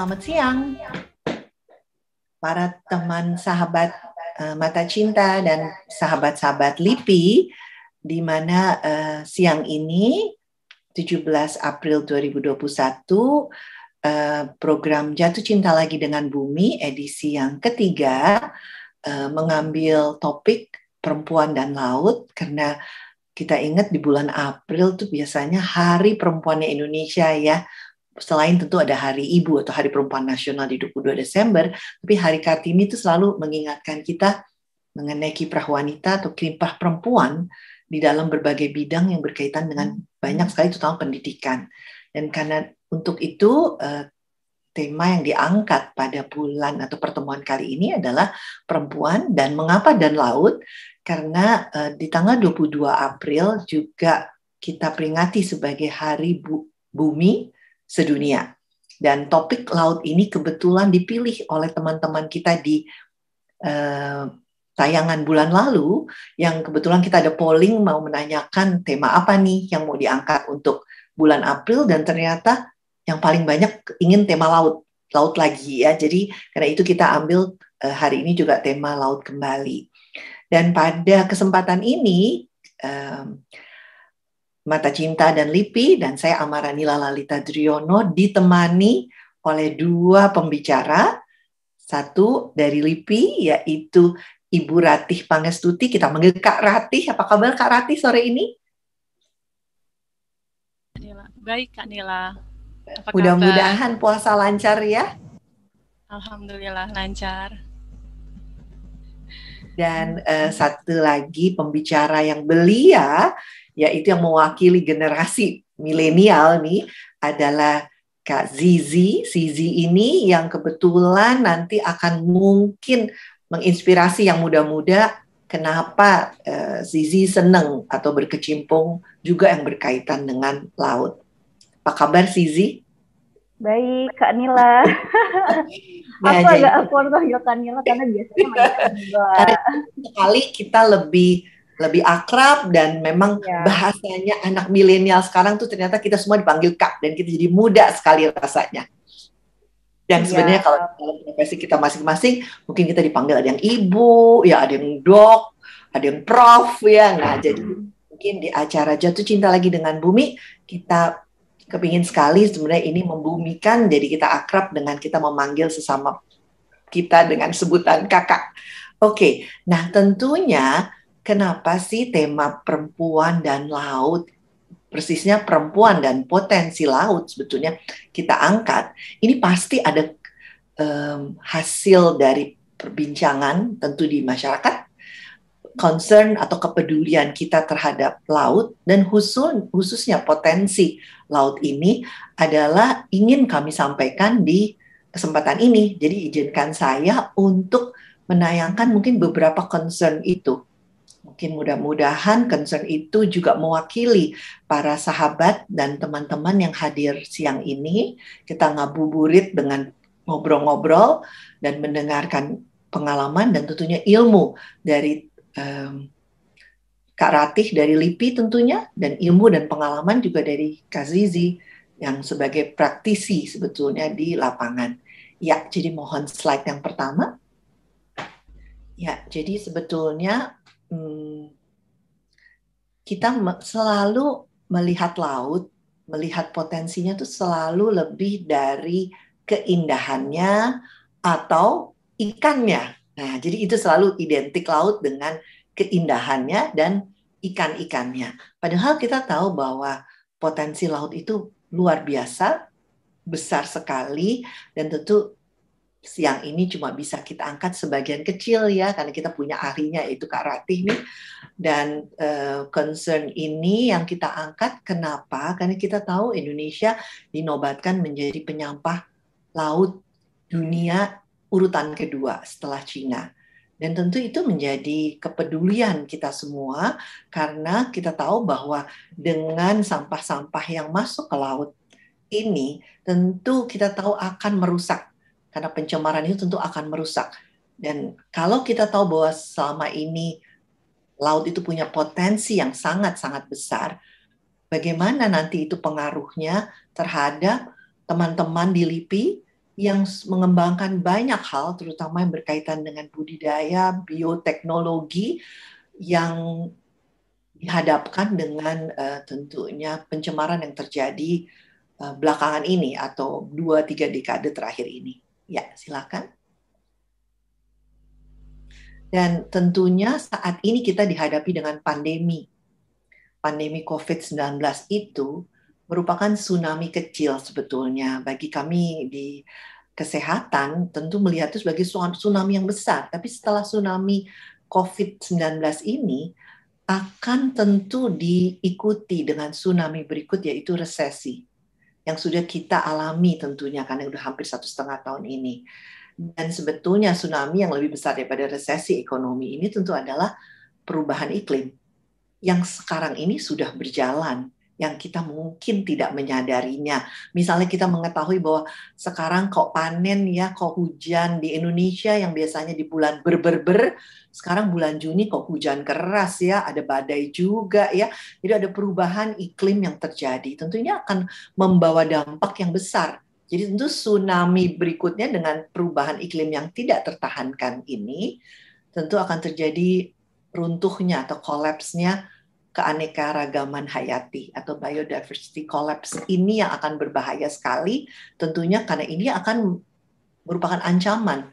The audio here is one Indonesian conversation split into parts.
selamat siang para teman sahabat uh, mata cinta dan sahabat-sahabat LIPI di mana uh, siang ini 17 April 2021 uh, eh, program Jatuh Cinta Lagi dengan Bumi edisi yang ketiga uh, mengambil topik perempuan dan laut karena kita ingat di bulan April tuh biasanya Hari Perempuannya Indonesia ya selain tentu ada Hari Ibu atau Hari Perempuan Nasional di 22 Desember, tapi Hari Kartini itu selalu mengingatkan kita mengenai kiprah wanita atau kiprah perempuan di dalam berbagai bidang yang berkaitan dengan hmm. banyak sekali terutama pendidikan. Dan karena untuk itu eh, tema yang diangkat pada bulan atau pertemuan kali ini adalah perempuan dan mengapa dan laut karena eh, di tanggal 22 April juga kita peringati sebagai Hari Bumi sedunia. Dan topik laut ini kebetulan dipilih oleh teman-teman kita di uh, tayangan bulan lalu yang kebetulan kita ada polling mau menanyakan tema apa nih yang mau diangkat untuk bulan April dan ternyata yang paling banyak ingin tema laut laut lagi ya jadi karena itu kita ambil uh, hari ini juga tema laut kembali dan pada kesempatan ini uh, Mata Cinta dan Lipi dan saya Amaranila Lalita Driono ditemani oleh dua pembicara. Satu dari LIPI yaitu Ibu Ratih Pangestuti. Kita manggil Kak Ratih. Apa kabar Kak Ratih sore ini? Nila. Baik Kak Nila. Mudah-mudahan puasa lancar ya. Alhamdulillah lancar. Dan uh, satu lagi pembicara yang belia Ya, itu yang mewakili generasi milenial nih adalah Kak Zizi. Zizi ini yang kebetulan nanti akan mungkin menginspirasi yang muda-muda kenapa uh, Zizi seneng atau berkecimpung juga yang berkaitan dengan laut. Apa kabar Zizi? Baik, Kak Nila. ya, aku agak awkward panggil Kak Nila karena biasanya Kali kita lebih lebih akrab dan memang yeah. bahasanya anak milenial sekarang tuh ternyata kita semua dipanggil kak dan kita jadi muda sekali rasanya. Dan iya. sebenarnya yeah. kalau dalam profesi kita masing-masing mungkin kita dipanggil ada yang ibu, ya ada yang dok, ada yang prof ya. Nah, jadi mungkin di acara Jatuh Cinta lagi dengan Bumi kita kepingin sekali sebenarnya ini membumikan jadi kita akrab dengan kita memanggil sesama kita dengan sebutan kakak. Oke, okay. nah tentunya kenapa sih tema perempuan dan laut persisnya perempuan dan potensi laut sebetulnya kita angkat ini pasti ada um, hasil dari perbincangan tentu di masyarakat concern atau kepedulian kita terhadap laut dan khusus khususnya potensi laut ini adalah ingin kami sampaikan di kesempatan ini jadi izinkan saya untuk menayangkan mungkin beberapa concern itu mungkin mudah-mudahan concern itu juga mewakili para sahabat dan teman-teman yang hadir siang ini. Kita ngabuburit dengan ngobrol-ngobrol dan mendengarkan pengalaman dan tentunya ilmu dari um, Kak Ratih dari LIPI tentunya dan ilmu dan pengalaman juga dari Kak Zizi yang sebagai praktisi sebetulnya di lapangan. Ya, jadi mohon slide yang pertama. Ya, jadi sebetulnya hmm, kita selalu melihat laut, melihat potensinya itu selalu lebih dari keindahannya atau ikannya. Nah, jadi itu selalu identik laut dengan keindahannya dan ikan-ikannya. Padahal kita tahu bahwa potensi laut itu luar biasa, besar sekali, dan tentu siang ini cuma bisa kita angkat sebagian kecil ya karena kita punya ahlinya itu Kak Ratih nih dan uh, concern ini yang kita angkat kenapa karena kita tahu Indonesia dinobatkan menjadi penyampah laut dunia urutan kedua setelah Cina dan tentu itu menjadi kepedulian kita semua karena kita tahu bahwa dengan sampah-sampah yang masuk ke laut ini tentu kita tahu akan merusak karena pencemaran itu tentu akan merusak. Dan kalau kita tahu bahwa selama ini laut itu punya potensi yang sangat-sangat besar, bagaimana nanti itu pengaruhnya terhadap teman-teman di LIPI yang mengembangkan banyak hal, terutama yang berkaitan dengan budidaya, bioteknologi, yang dihadapkan dengan uh, tentunya pencemaran yang terjadi uh, belakangan ini atau dua tiga dekade terakhir ini. Ya, silakan. Dan tentunya saat ini kita dihadapi dengan pandemi. Pandemi COVID-19 itu merupakan tsunami kecil sebetulnya bagi kami di kesehatan tentu melihat itu sebagai tsunami yang besar tapi setelah tsunami COVID-19 ini akan tentu diikuti dengan tsunami berikut yaitu resesi yang sudah kita alami tentunya karena sudah hampir satu setengah tahun ini. Dan sebetulnya tsunami yang lebih besar daripada resesi ekonomi ini tentu adalah perubahan iklim yang sekarang ini sudah berjalan yang kita mungkin tidak menyadarinya. Misalnya kita mengetahui bahwa sekarang kok panen ya, kok hujan di Indonesia yang biasanya di bulan ber-ber-ber, sekarang bulan Juni kok hujan keras ya, ada badai juga ya. Jadi ada perubahan iklim yang terjadi. Tentunya akan membawa dampak yang besar jadi tentu tsunami berikutnya dengan perubahan iklim yang tidak tertahankan ini tentu akan terjadi runtuhnya atau kolapsnya keanekaragaman hayati atau biodiversity collapse ini yang akan berbahaya sekali tentunya karena ini akan merupakan ancaman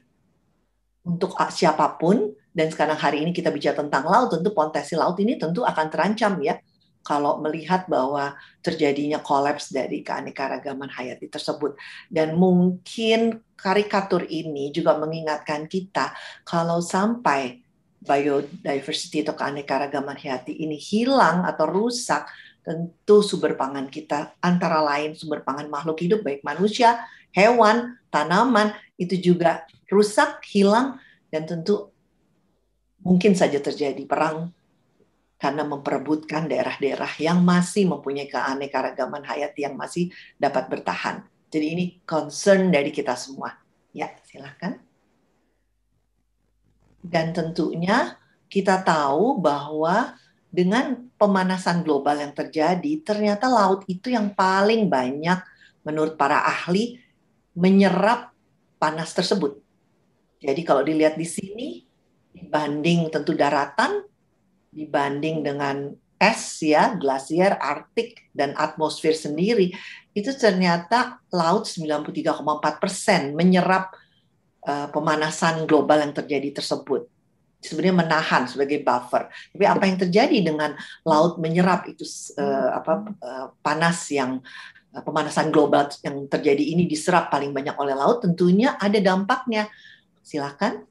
untuk ah, siapapun dan sekarang hari ini kita bicara tentang laut tentu potensi laut ini tentu akan terancam ya kalau melihat bahwa terjadinya kolaps dari keanekaragaman hayati tersebut. Dan mungkin karikatur ini juga mengingatkan kita kalau sampai biodiversity atau keanekaragaman hayati ini hilang atau rusak, tentu sumber pangan kita antara lain sumber pangan makhluk hidup baik manusia, hewan, tanaman itu juga rusak, hilang dan tentu mungkin saja terjadi perang karena memperebutkan daerah-daerah yang masih mempunyai keanekaragaman hayati yang masih dapat bertahan. Jadi ini concern dari kita semua. Ya, silahkan. Dan tentunya kita tahu bahwa dengan pemanasan global yang terjadi, ternyata laut itu yang paling banyak menurut para ahli menyerap panas tersebut. Jadi kalau dilihat di sini dibanding tentu daratan dibanding dengan es ya, glasier, artik dan atmosfer sendiri itu ternyata laut 93,4 persen menyerap Eh, pemanasan global yang terjadi tersebut sebenarnya menahan sebagai buffer. Tapi apa yang terjadi dengan laut menyerap itu uh, apa uh, panas yang uh, pemanasan global yang terjadi ini diserap paling banyak oleh laut tentunya ada dampaknya. Silakan.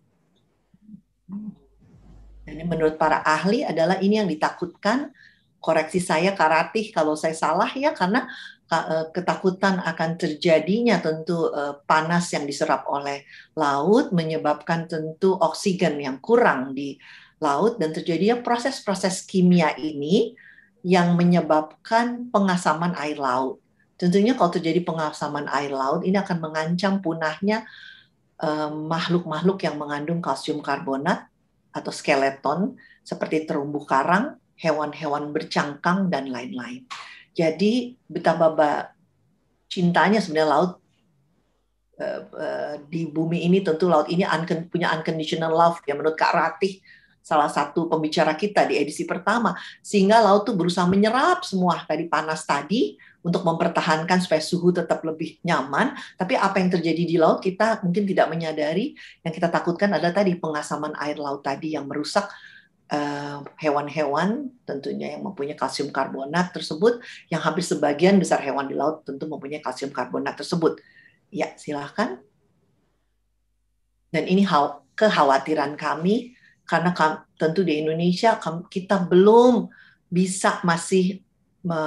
Ini menurut para ahli adalah ini yang ditakutkan. Koreksi saya karatih kalau saya salah ya karena Eh, ketakutan akan terjadinya tentu eh, panas yang diserap oleh laut menyebabkan tentu oksigen yang kurang di laut dan terjadinya proses-proses kimia ini yang menyebabkan pengasaman air laut. Tentunya kalau terjadi pengasaman air laut ini akan mengancam punahnya eh, makhluk-makhluk yang mengandung kalsium karbonat atau skeleton seperti terumbu karang, hewan-hewan bercangkang dan lain-lain. Jadi betapa cintanya sebenarnya laut eh, eh, di bumi ini tentu laut ini punya unconditional love ya menurut Kak Ratih salah satu pembicara kita di edisi pertama sehingga laut tuh berusaha menyerap semua tadi panas tadi untuk mempertahankan supaya suhu tetap lebih nyaman tapi apa yang terjadi di laut kita mungkin tidak menyadari yang kita takutkan adalah tadi pengasaman air laut tadi yang merusak Eh, hewan-hewan tentunya yang mempunyai kalsium karbonat tersebut yang hampir sebagian besar hewan di laut tentu mempunyai kalsium karbonat tersebut. Ya, silahkan. Dan ini kekhawatiran kami karena tentu di Indonesia kita belum bisa masih me,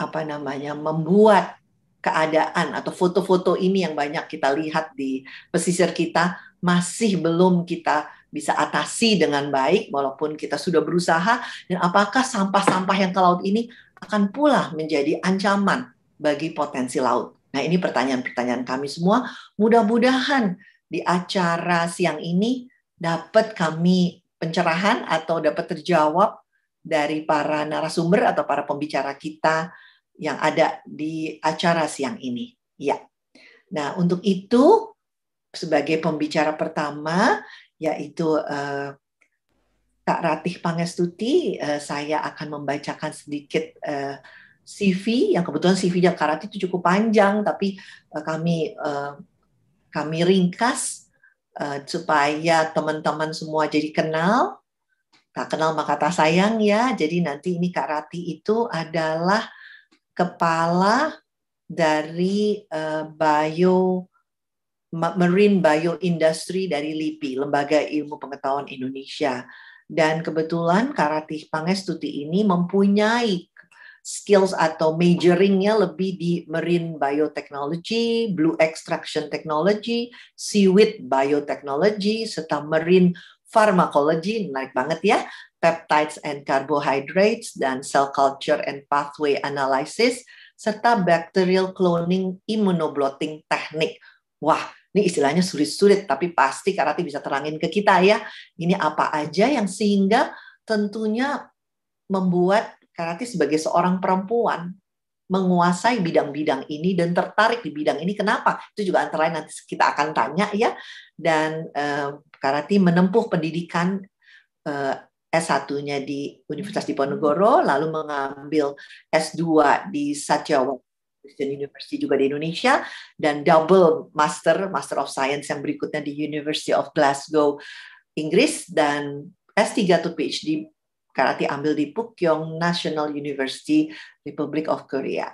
apa namanya membuat keadaan atau foto-foto ini yang banyak kita lihat di pesisir kita masih belum kita bisa atasi dengan baik walaupun kita sudah berusaha dan apakah sampah-sampah yang ke laut ini akan pula menjadi ancaman bagi potensi laut. Nah, ini pertanyaan-pertanyaan kami semua. Mudah-mudahan di acara siang ini dapat kami pencerahan atau dapat terjawab dari para narasumber atau para pembicara kita yang ada di acara siang ini. Ya. Nah, untuk itu sebagai pembicara pertama yaitu uh, Kak Ratih Pangestuti, uh, saya akan membacakan sedikit uh, eh, CV yang kebetulan CV-nya Kak Ratih itu cukup panjang, tapi uh, kami uh, kami ringkas uh, supaya teman-teman semua jadi kenal. Tak kenal maka tak sayang ya. Jadi nanti ini Kak Ratih itu adalah kepala dari uh, Bio Marine Bio Industry dari LIPI, Lembaga Ilmu Pengetahuan Indonesia. Dan kebetulan Karatih Pangestuti ini mempunyai skills atau majoringnya lebih di marine biotechnology, blue extraction technology, seaweed biotechnology, serta marine pharmacology, naik banget ya, peptides and carbohydrates, dan cell culture and pathway analysis, serta bacterial cloning immunoblotting teknik. Wah, ini istilahnya sulit-sulit, tapi pasti Karati bisa terangin ke kita ya. Ini apa aja yang sehingga tentunya membuat Karati sebagai seorang perempuan menguasai bidang-bidang ini dan tertarik di bidang ini. Kenapa? Itu juga antara lain nanti kita akan tanya ya. Dan eh, Karati menempuh pendidikan eh, S1-nya di Universitas Diponegoro, lalu mengambil S2 di Satya Christian University juga di Indonesia dan double master Master of Science yang berikutnya di University of Glasgow Inggris dan S3 to PhD karate ambil di Pukyong National University Republic of Korea.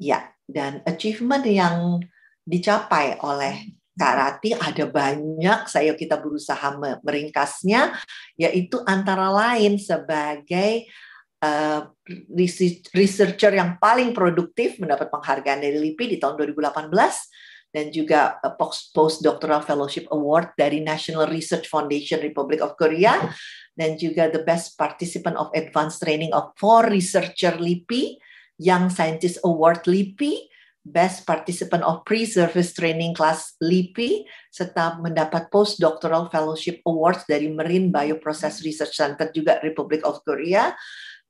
Ya, dan achievement yang dicapai oleh karate ada banyak saya kita berusaha meringkasnya yaitu antara lain sebagai Eh, researcher yang paling produktif mendapat penghargaan dari LIPI di tahun 2018 dan juga eh, Post Doctoral Fellowship Award dari National Research Foundation Republic of Korea dan juga the best participant of advanced training of four researcher LIPI, Young Scientist Award LIPI, best participant of pre-service training class LIPI, serta mendapat postdoctoral fellowship awards dari Marine Bioprocess Research Center juga Republic of Korea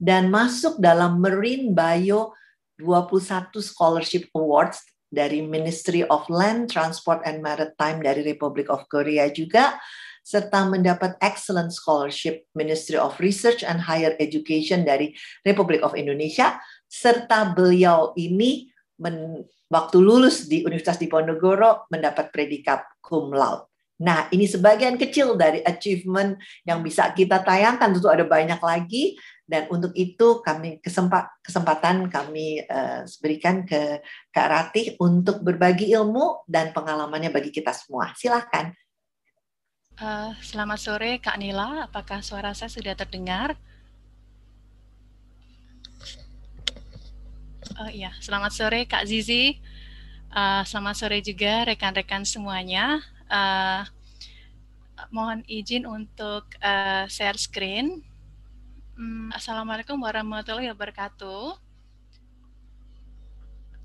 dan masuk dalam Marine Bio 21 Scholarship Awards dari Ministry of Land, Transport and Maritime dari Republic of Korea juga serta mendapat Excellent Scholarship Ministry of Research and Higher Education dari Republik of Indonesia, serta beliau ini men, waktu lulus di Universitas Diponegoro mendapat predikat cum laude. Nah, ini sebagian kecil dari achievement yang bisa kita tayangkan. Tentu ada banyak lagi. Dan untuk itu kami kesempat, kesempatan kami uh, berikan ke Kak Ratih untuk berbagi ilmu dan pengalamannya bagi kita semua. Silahkan. Uh, eh, selamat sore Kak Nila, apakah suara saya sudah terdengar? Oh iya, selamat sore Kak Zizi. Uh, selamat sore juga rekan-rekan semuanya uh, mohon izin untuk uh, share screen. Hmm, Assalamualaikum warahmatullahi wabarakatuh.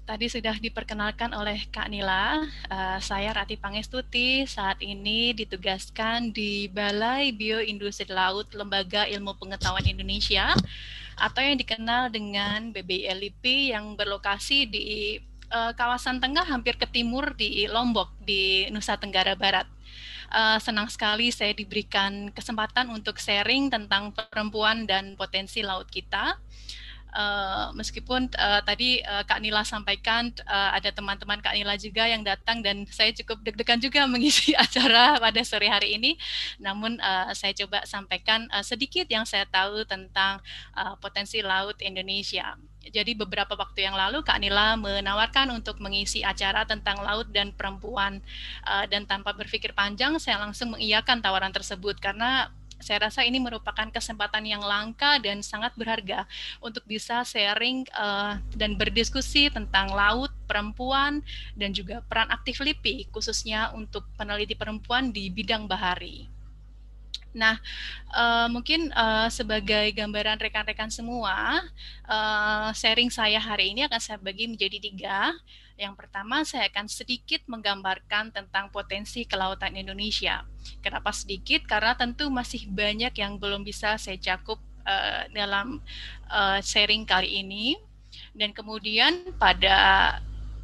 Tadi sudah diperkenalkan oleh Kak Nila, uh, saya Rati Pangestuti, saat ini ditugaskan di Balai Bioindustri Laut Lembaga Ilmu Pengetahuan Indonesia atau yang dikenal dengan BBLIP yang berlokasi di uh, kawasan tengah hampir ke timur di Lombok di Nusa Tenggara Barat. Uh, senang sekali saya diberikan kesempatan untuk sharing tentang perempuan dan potensi laut kita. Uh, meskipun uh, tadi uh, Kak Nila sampaikan uh, ada teman-teman Kak Nila juga yang datang dan saya cukup deg-degan juga mengisi acara pada sore hari ini. Namun uh, saya coba sampaikan uh, sedikit yang saya tahu tentang uh, potensi laut Indonesia. Jadi beberapa waktu yang lalu Kak Nila menawarkan untuk mengisi acara tentang laut dan perempuan eh, dan tanpa berpikir panjang saya langsung mengiyakan tawaran tersebut karena saya rasa ini merupakan kesempatan yang langka dan sangat berharga untuk bisa sharing eh, dan berdiskusi tentang laut, perempuan, dan juga peran aktif LIPI, khususnya untuk peneliti perempuan di bidang bahari. Nah, uh, mungkin uh, sebagai gambaran rekan-rekan semua, uh, sharing saya hari ini akan saya bagi menjadi tiga. Yang pertama, saya akan sedikit menggambarkan tentang potensi kelautan Indonesia. Kenapa sedikit? Karena tentu masih banyak yang belum bisa saya cakup uh, dalam uh, sharing kali ini. Dan kemudian pada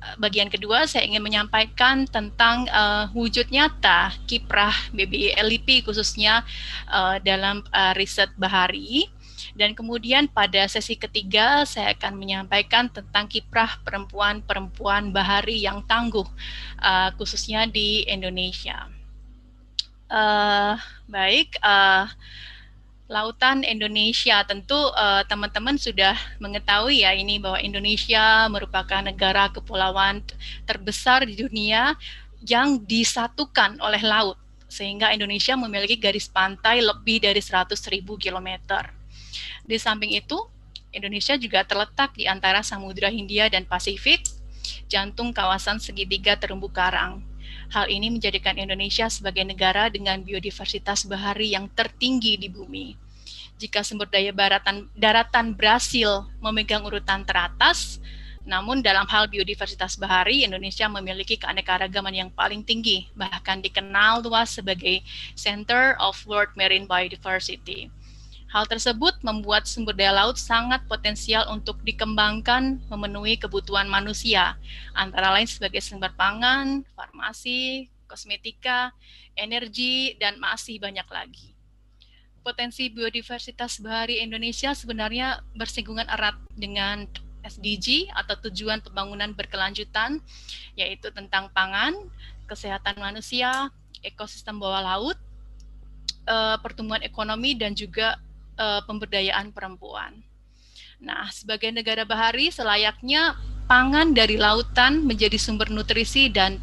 Eh, bagian kedua saya ingin menyampaikan tentang uh, wujud nyata kiprah BBI e LIP khususnya uh, dalam uh, riset bahari. Dan kemudian pada sesi ketiga saya akan menyampaikan tentang kiprah perempuan-perempuan bahari yang tangguh uh, khususnya di Indonesia. Uh, baik, uh, lautan Indonesia. Tentu eh, teman-teman uh, sudah mengetahui ya ini bahwa Indonesia merupakan negara kepulauan terbesar di dunia yang disatukan oleh laut sehingga Indonesia memiliki garis pantai lebih dari 100.000 km. Di samping itu, Indonesia juga terletak di antara Samudra Hindia dan Pasifik, jantung kawasan segitiga terumbu karang Hal ini menjadikan Indonesia sebagai negara dengan biodiversitas bahari yang tertinggi di bumi. Jika sumber daya baratan, daratan Brasil memegang urutan teratas, namun dalam hal biodiversitas bahari, Indonesia memiliki keanekaragaman yang paling tinggi, bahkan dikenal luas sebagai Center of World Marine Biodiversity. Hal tersebut membuat sumber daya laut sangat potensial untuk dikembangkan memenuhi kebutuhan manusia, antara lain sebagai sumber pangan, farmasi, kosmetika, energi, dan masih banyak lagi. Potensi biodiversitas bahari Indonesia sebenarnya bersinggungan erat dengan SDG atau tujuan pembangunan berkelanjutan, yaitu tentang pangan, kesehatan manusia, ekosistem bawah laut, eh, pertumbuhan ekonomi, dan juga uh, pemberdayaan perempuan. Nah, sebagai negara bahari selayaknya pangan dari lautan menjadi sumber nutrisi dan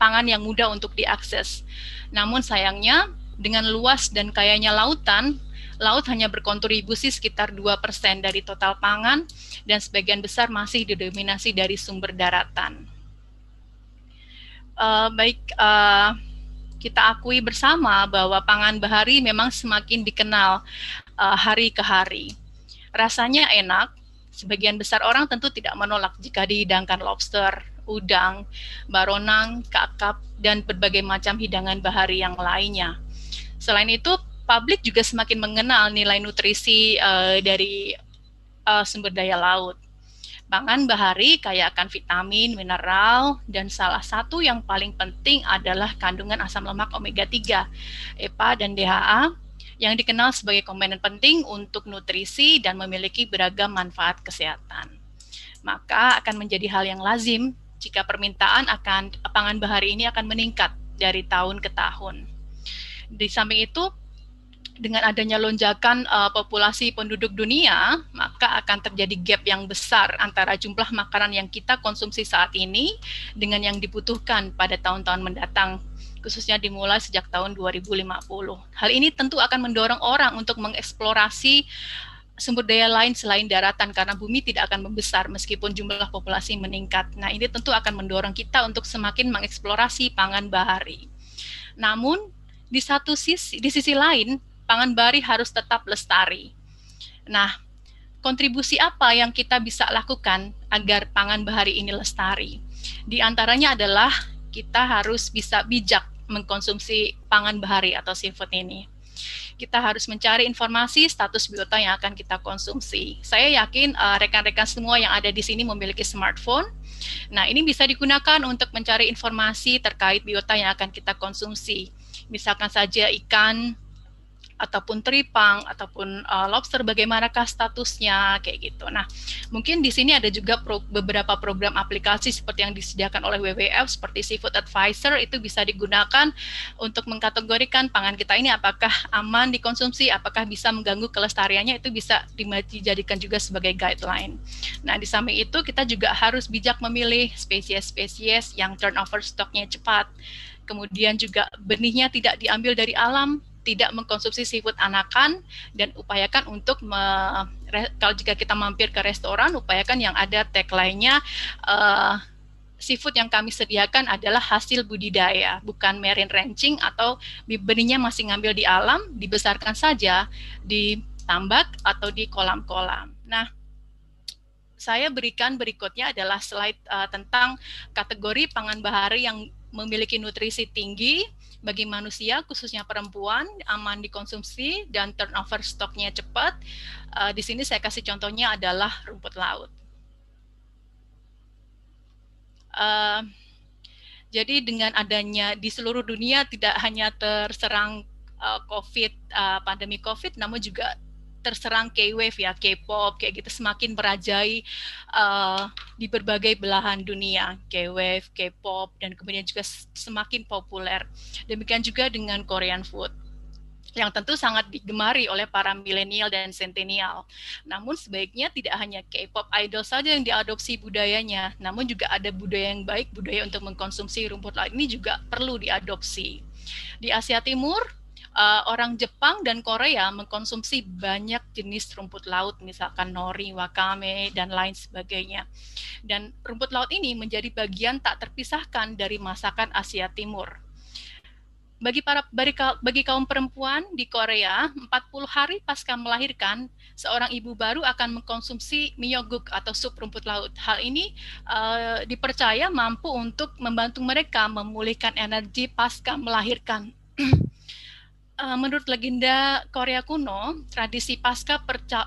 pangan yang mudah untuk diakses. Namun sayangnya dengan luas dan kayanya lautan, laut hanya berkontribusi sekitar 2% dari total pangan dan sebagian besar masih didominasi dari sumber daratan. Uh, baik, uh, kita akui bersama bahwa pangan bahari memang semakin dikenal uh, hari ke hari. Rasanya enak, sebagian besar orang tentu tidak menolak jika dihidangkan lobster, udang, baronang, kakap, dan berbagai macam hidangan bahari yang lainnya. Selain itu, publik juga semakin mengenal nilai nutrisi uh, dari uh, sumber daya laut. Pangan bahari kaya akan vitamin, mineral, dan salah satu yang paling penting adalah kandungan asam lemak omega 3, EPA dan DHA yang dikenal sebagai komponen penting untuk nutrisi dan memiliki beragam manfaat kesehatan. Maka akan menjadi hal yang lazim jika permintaan akan pangan bahari ini akan meningkat dari tahun ke tahun. Di samping itu, dengan adanya lonjakan uh, populasi penduduk dunia, maka akan terjadi gap yang besar antara jumlah makanan yang kita konsumsi saat ini dengan yang dibutuhkan pada tahun-tahun mendatang khususnya dimulai sejak tahun 2050. Hal ini tentu akan mendorong orang untuk mengeksplorasi sumber daya lain selain daratan karena bumi tidak akan membesar meskipun jumlah populasi meningkat. Nah, ini tentu akan mendorong kita untuk semakin mengeksplorasi pangan bahari. Namun, di satu sisi di sisi lain, pangan bahari harus tetap lestari. Nah, kontribusi apa yang kita bisa lakukan agar pangan bahari ini lestari? Di antaranya adalah kita harus bisa bijak mengkonsumsi pangan bahari atau seafood ini. Kita harus mencari informasi status biota yang akan kita konsumsi. Saya yakin eh, rekan-rekan uh, semua yang ada di sini memiliki smartphone. Nah, ini bisa digunakan untuk mencari informasi terkait biota yang akan kita konsumsi. Misalkan saja ikan, ataupun teripang ataupun uh, lobster bagaimanakah statusnya kayak gitu. Nah, mungkin di sini ada juga pro beberapa program aplikasi seperti yang disediakan oleh WWF seperti Seafood Advisor itu bisa digunakan untuk mengkategorikan pangan kita ini apakah aman dikonsumsi, apakah bisa mengganggu kelestariannya itu bisa dijadikan juga sebagai guideline. Nah, di samping itu kita juga harus bijak memilih spesies-spesies yang turnover stoknya cepat kemudian juga benihnya tidak diambil dari alam tidak mengkonsumsi seafood anakan dan upayakan untuk me, re, kalau jika kita mampir ke restoran upayakan yang ada tagline-nya uh, seafood yang kami sediakan adalah hasil budidaya, bukan marine ranching atau benihnya masih ngambil di alam, dibesarkan saja di tambak atau di kolam-kolam. Nah, saya berikan berikutnya adalah slide uh, tentang kategori pangan bahari yang memiliki nutrisi tinggi, bagi manusia khususnya perempuan aman dikonsumsi dan turnover stoknya cepat. Uh, di sini saya kasih contohnya adalah rumput laut. Uh, jadi dengan adanya di seluruh dunia tidak hanya terserang uh, COVID uh, pandemi COVID, namun juga terserang K-wave ya, K-pop kayak gitu semakin merajai uh, di berbagai belahan dunia, K-wave, K-pop dan kemudian juga semakin populer. Demikian juga dengan Korean food yang tentu sangat digemari oleh para milenial dan sentenial. Namun sebaiknya tidak hanya K-pop idol saja yang diadopsi budayanya, namun juga ada budaya yang baik, budaya untuk mengkonsumsi rumput laut ini juga perlu diadopsi. Di Asia Timur, uh, orang Jepang dan Korea mengkonsumsi banyak jenis rumput laut, misalkan nori, wakame, dan lain sebagainya. Dan rumput laut ini menjadi bagian tak terpisahkan dari masakan Asia Timur. Bagi para bagi, bagi kaum perempuan di Korea, 40 hari pasca melahirkan, seorang ibu baru akan mengkonsumsi miyoguk atau sup rumput laut. Hal ini uh, dipercaya mampu untuk membantu mereka memulihkan energi pasca melahirkan. Eh, menurut legenda Korea kuno, tradisi pasca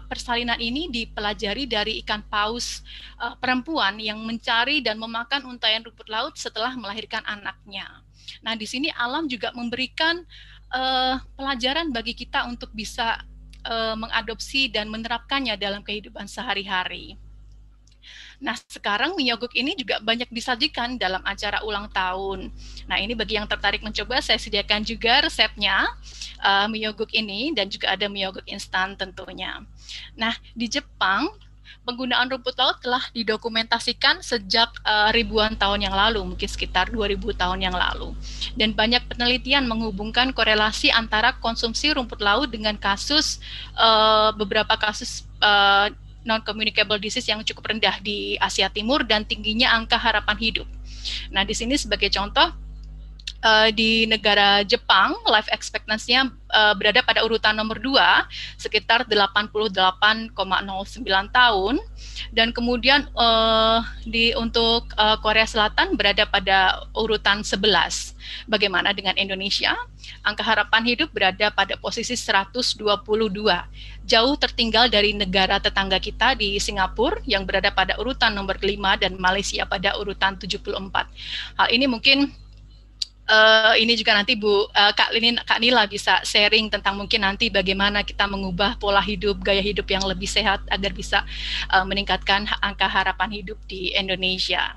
persalinan ini dipelajari dari ikan paus uh, perempuan yang mencari dan memakan untaian rumput laut setelah melahirkan anaknya. Nah, di sini alam juga memberikan uh, pelajaran bagi kita untuk bisa uh, mengadopsi dan menerapkannya dalam kehidupan sehari-hari. Nah, sekarang minyoguk ini juga banyak disajikan dalam acara ulang tahun. Nah, ini bagi yang tertarik mencoba, saya sediakan juga resepnya uh, ini dan juga ada minyoguk instan tentunya. Nah, di Jepang penggunaan rumput laut telah didokumentasikan sejak uh, ribuan tahun yang lalu, mungkin sekitar 2000 tahun yang lalu. Dan banyak penelitian menghubungkan korelasi antara konsumsi rumput laut dengan kasus uh, beberapa kasus uh, non-communicable disease yang cukup rendah di Asia Timur dan tingginya angka harapan hidup. Nah, di sini sebagai contoh, Eh, di negara Jepang life expectancy-nya uh, berada pada urutan nomor dua sekitar 88,09 tahun dan kemudian uh, di untuk uh, Korea Selatan berada pada urutan 11. Bagaimana dengan Indonesia? Angka harapan hidup berada pada posisi 122, jauh tertinggal dari negara tetangga kita di Singapura yang berada pada urutan nomor 5 dan Malaysia pada urutan 74. Hal ini mungkin uh, ini juga nanti Bu uh, Kak Linin Kak Nila bisa sharing tentang mungkin nanti bagaimana kita mengubah pola hidup, gaya hidup yang lebih sehat agar bisa uh, meningkatkan angka harapan hidup di Indonesia.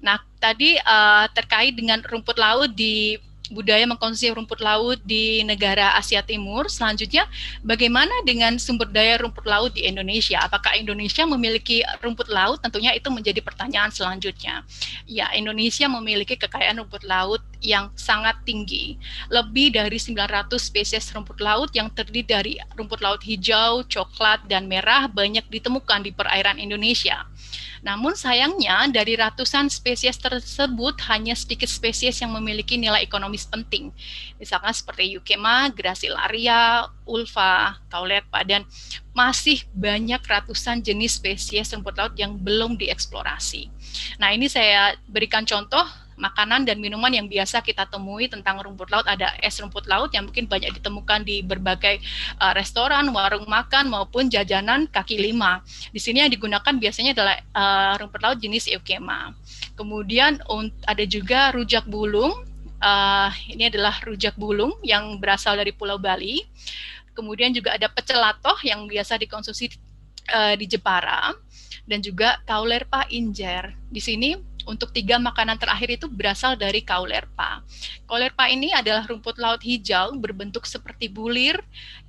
Nah, tadi uh, terkait dengan rumput laut di budaya mengkonsumsi rumput laut di negara Asia Timur. Selanjutnya, bagaimana dengan sumber daya rumput laut di Indonesia? Apakah Indonesia memiliki rumput laut? Tentunya itu menjadi pertanyaan selanjutnya. Ya, Indonesia memiliki kekayaan rumput laut yang sangat tinggi. Lebih dari 900 spesies rumput laut yang terdiri dari rumput laut hijau, coklat, dan merah banyak ditemukan di perairan Indonesia. Namun sayangnya dari ratusan spesies tersebut hanya sedikit spesies yang memiliki nilai ekonomis penting. Misalkan seperti Eukema, Gracilaria, Ulva, Taulerpa, dan masih banyak ratusan jenis spesies rumput laut yang belum dieksplorasi. Nah ini saya berikan contoh makanan dan minuman yang biasa kita temui tentang rumput laut ada es rumput laut yang mungkin banyak ditemukan di berbagai uh, restoran, warung makan maupun jajanan kaki lima. Di sini yang digunakan biasanya adalah uh, rumput laut jenis eukema. Kemudian ada juga rujak bulung. Uh, ini adalah rujak bulung yang berasal dari Pulau Bali. Kemudian juga ada pecelatoh yang biasa dikonsumsi uh, di Jepara dan juga kaulerpa injer. Di sini untuk tiga makanan terakhir itu berasal dari kaulerpa. Kaulerpa ini adalah rumput laut hijau berbentuk seperti bulir,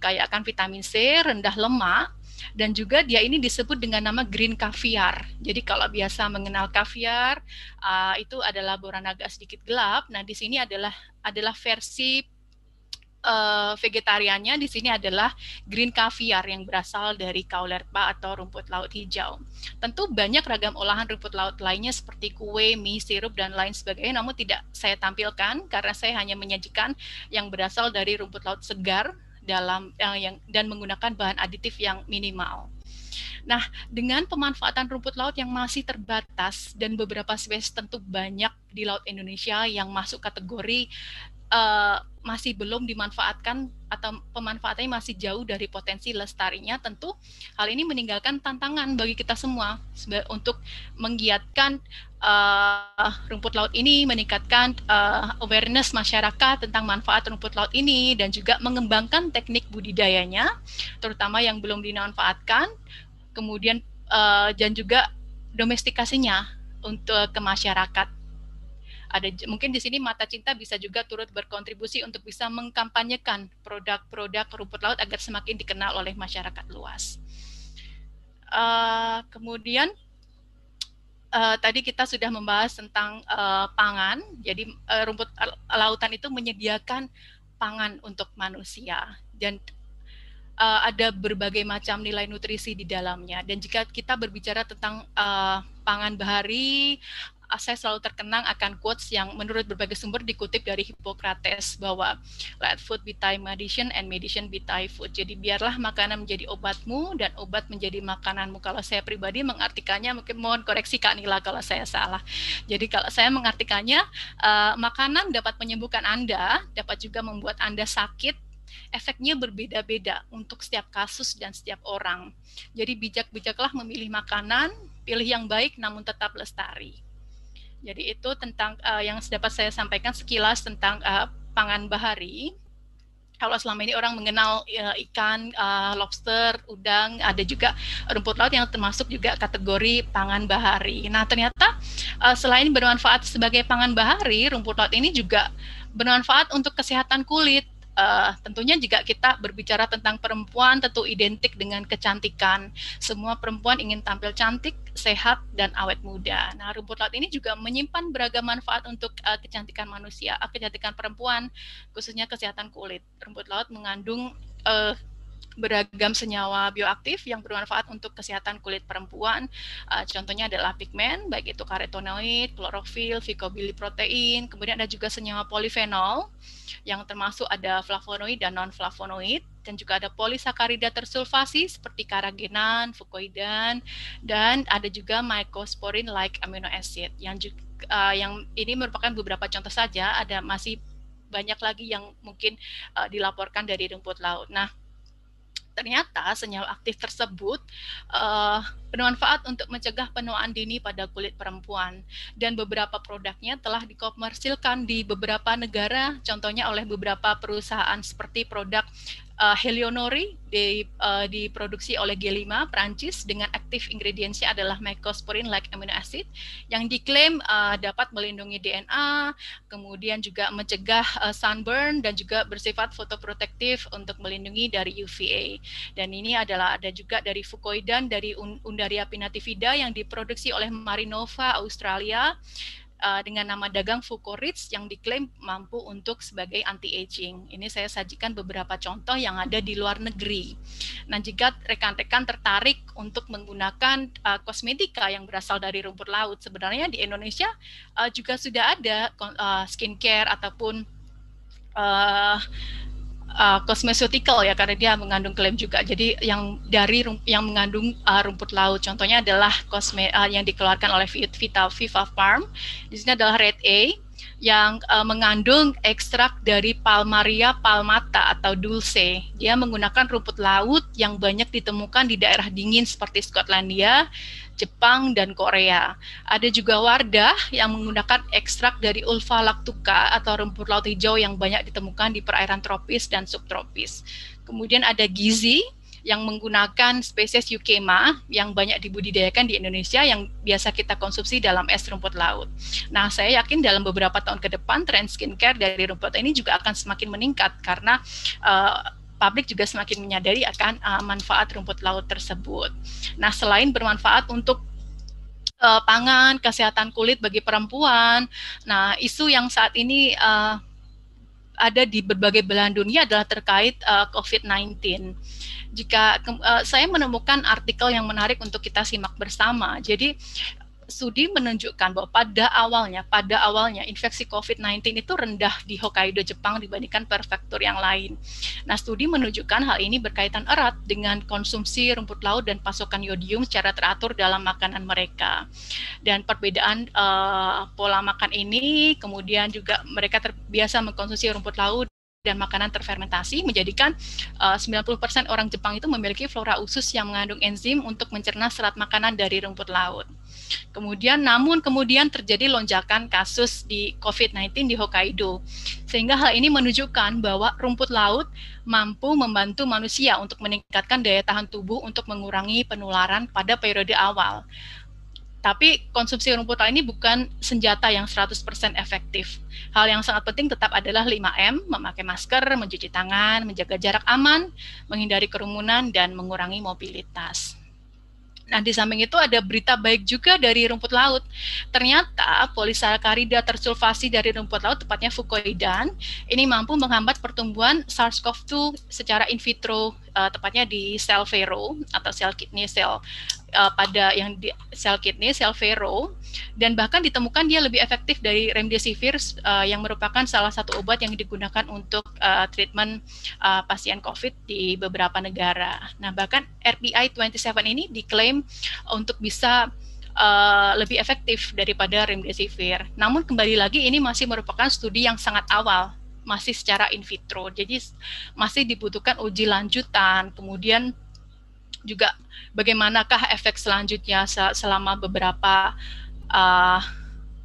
kaya akan vitamin C, rendah lemak, dan juga dia ini disebut dengan nama green caviar. Jadi kalau biasa mengenal caviar uh, itu adalah agak sedikit gelap. Nah, di sini adalah adalah versi uh, vegetariannya di sini adalah green caviar yang berasal dari kaulerpa atau rumput laut hijau. Tentu banyak ragam olahan rumput laut lainnya seperti kue, mie, sirup dan lain sebagainya namun tidak saya tampilkan karena saya hanya menyajikan yang berasal dari rumput laut segar dalam yang, eh, yang dan menggunakan bahan aditif yang minimal. Nah, dengan pemanfaatan rumput laut yang masih terbatas dan beberapa spesies tentu banyak di laut Indonesia yang masuk kategori uh, masih belum dimanfaatkan atau pemanfaatannya masih jauh dari potensi lestarinya, tentu hal ini meninggalkan tantangan bagi kita semua untuk menggiatkan uh, rumput laut ini, meningkatkan uh, awareness masyarakat tentang manfaat rumput laut ini, dan juga mengembangkan teknik budidayanya, terutama yang belum dimanfaatkan, kemudian uh, dan juga domestikasinya untuk ke masyarakat ada mungkin di sini mata cinta bisa juga turut berkontribusi untuk bisa mengkampanyekan produk-produk rumput laut agar semakin dikenal oleh masyarakat luas. Uh, kemudian uh, tadi kita sudah membahas tentang uh, pangan. Jadi uh, rumput lautan itu menyediakan pangan untuk manusia dan uh, ada berbagai macam nilai nutrisi di dalamnya. Dan jika kita berbicara tentang uh, pangan bahari, Ah, saya selalu terkenang akan quotes yang menurut berbagai sumber dikutip dari Hippocrates bahwa let food be thy medicine and medicine be thy food. Jadi biarlah makanan menjadi obatmu dan obat menjadi makananmu. Kalau saya pribadi mengartikannya mungkin mohon koreksi Kak Nila kalau saya salah. Jadi kalau saya mengartikannya uh, makanan dapat menyembuhkan Anda, dapat juga membuat Anda sakit efeknya berbeda-beda untuk setiap kasus dan setiap orang. Jadi bijak-bijaklah memilih makanan, pilih yang baik namun tetap lestari. Jadi itu tentang uh, yang dapat saya sampaikan sekilas tentang uh, pangan bahari. Kalau selama ini orang mengenal uh, ikan, uh, lobster, udang, ada juga rumput laut yang termasuk juga kategori pangan bahari. Nah ternyata uh, selain bermanfaat sebagai pangan bahari, rumput laut ini juga bermanfaat untuk kesehatan kulit uh, tentunya jika kita berbicara tentang perempuan tentu identik dengan kecantikan. Semua perempuan ingin tampil cantik, sehat dan awet muda. Nah, rumput laut ini juga menyimpan beragam manfaat untuk uh, kecantikan manusia, uh, kecantikan perempuan, khususnya kesehatan kulit. Rumput laut mengandung uh, beragam senyawa bioaktif yang bermanfaat untuk kesehatan kulit perempuan. Uh, contohnya adalah pigmen, baik itu karetonoid, klorofil, protein. Kemudian ada juga senyawa polifenol yang termasuk ada flavonoid dan non-flavonoid dan juga ada polisakarida tersulfasi seperti karagenan, fukoidan, dan ada juga mycosporin like amino acid yang juga, uh, eh, yang ini merupakan beberapa contoh saja ada masih banyak lagi yang mungkin uh, dilaporkan dari rumput laut. Nah, Ternyata senyawa aktif tersebut uh, bermanfaat untuk mencegah penuaan dini pada kulit perempuan dan beberapa produknya telah dikomersilkan di beberapa negara contohnya oleh beberapa perusahaan seperti produk uh, Helionori di, uh, diproduksi oleh G5 Prancis dengan aktif ingredientsnya adalah mycosporin like amino acid yang diklaim uh, dapat melindungi DNA, kemudian juga mencegah uh, sunburn dan juga bersifat fotoprotektif untuk melindungi dari UVA. Dan ini adalah ada juga dari fukoidan dari Undaria pinnatifida yang diproduksi oleh Marinova Australia Eh, dengan nama dagang Fucoritz yang diklaim mampu untuk sebagai anti-aging. Ini saya sajikan beberapa contoh yang ada di luar negeri. Nah, jika rekan-rekan tertarik untuk menggunakan uh, kosmetika yang berasal dari rumput laut, sebenarnya di Indonesia uh, juga sudah ada uh, skincare ataupun uh, uh, cosmeceutical ya karena dia mengandung klaim juga. Jadi yang dari yang mengandung uh, rumput laut contohnya adalah kosme uh, yang dikeluarkan oleh Vita Viva Farm. Di sini adalah Red A yang uh, mengandung ekstrak dari Palmaria palmata atau dulce. Dia menggunakan rumput laut yang banyak ditemukan di daerah dingin seperti Skotlandia, Jepang, dan Korea. Ada juga wardah yang menggunakan ekstrak dari ulva lactuca atau rumput laut hijau yang banyak ditemukan di perairan tropis dan subtropis. Kemudian ada gizi yang menggunakan spesies Eukema yang banyak dibudidayakan di Indonesia yang biasa kita konsumsi dalam es rumput laut. Nah, saya yakin dalam beberapa tahun ke depan tren skincare dari rumput ini juga akan semakin meningkat karena uh, publik juga semakin menyadari akan uh, manfaat rumput laut tersebut. Nah, selain bermanfaat untuk uh, pangan, kesehatan kulit bagi perempuan, nah isu yang saat ini uh, ada di berbagai belahan dunia adalah terkait uh, eh, COVID-19. Jika uh, saya menemukan artikel yang menarik untuk kita simak bersama, jadi studi menunjukkan bahwa pada awalnya, pada awalnya infeksi COVID-19 itu rendah di Hokkaido, Jepang dibandingkan prefektur yang lain. Nah, studi menunjukkan hal ini berkaitan erat dengan konsumsi rumput laut dan pasokan yodium secara teratur dalam makanan mereka. Dan perbedaan uh, pola makan ini, kemudian juga mereka terbiasa mengkonsumsi rumput laut dan makanan terfermentasi menjadikan eh, uh, 90% orang Jepang itu memiliki flora usus yang mengandung enzim untuk mencerna serat makanan dari rumput laut. Kemudian namun kemudian terjadi lonjakan kasus di COVID-19 di Hokkaido. Sehingga hal ini menunjukkan bahwa rumput laut mampu membantu manusia untuk meningkatkan daya tahan tubuh untuk mengurangi penularan pada periode awal. Tapi konsumsi rumput laut ini bukan senjata yang 100% efektif. Hal yang sangat penting tetap adalah 5M, memakai masker, mencuci tangan, menjaga jarak aman, menghindari kerumunan, dan mengurangi mobilitas. Nah, di samping itu ada berita baik juga dari rumput laut. Ternyata polisakarida tersulfasi dari rumput laut, tepatnya fukoidan, ini mampu menghambat pertumbuhan SARS-CoV-2 secara in vitro, uh, tepatnya di sel vero atau sel kidney sel uh, pada yang di sel kidney, sel vero, dan bahkan ditemukan dia lebih efektif dari remdesivir uh, yang merupakan salah satu obat yang digunakan untuk uh, treatment uh, pasien COVID di beberapa negara. Nah, bahkan RPI 27 ini diklaim untuk bisa Uh, lebih efektif daripada remdesivir. Namun kembali lagi ini masih merupakan studi yang sangat awal, masih secara in vitro. Jadi masih dibutuhkan uji lanjutan, kemudian juga bagaimanakah efek selanjutnya selama beberapa uh,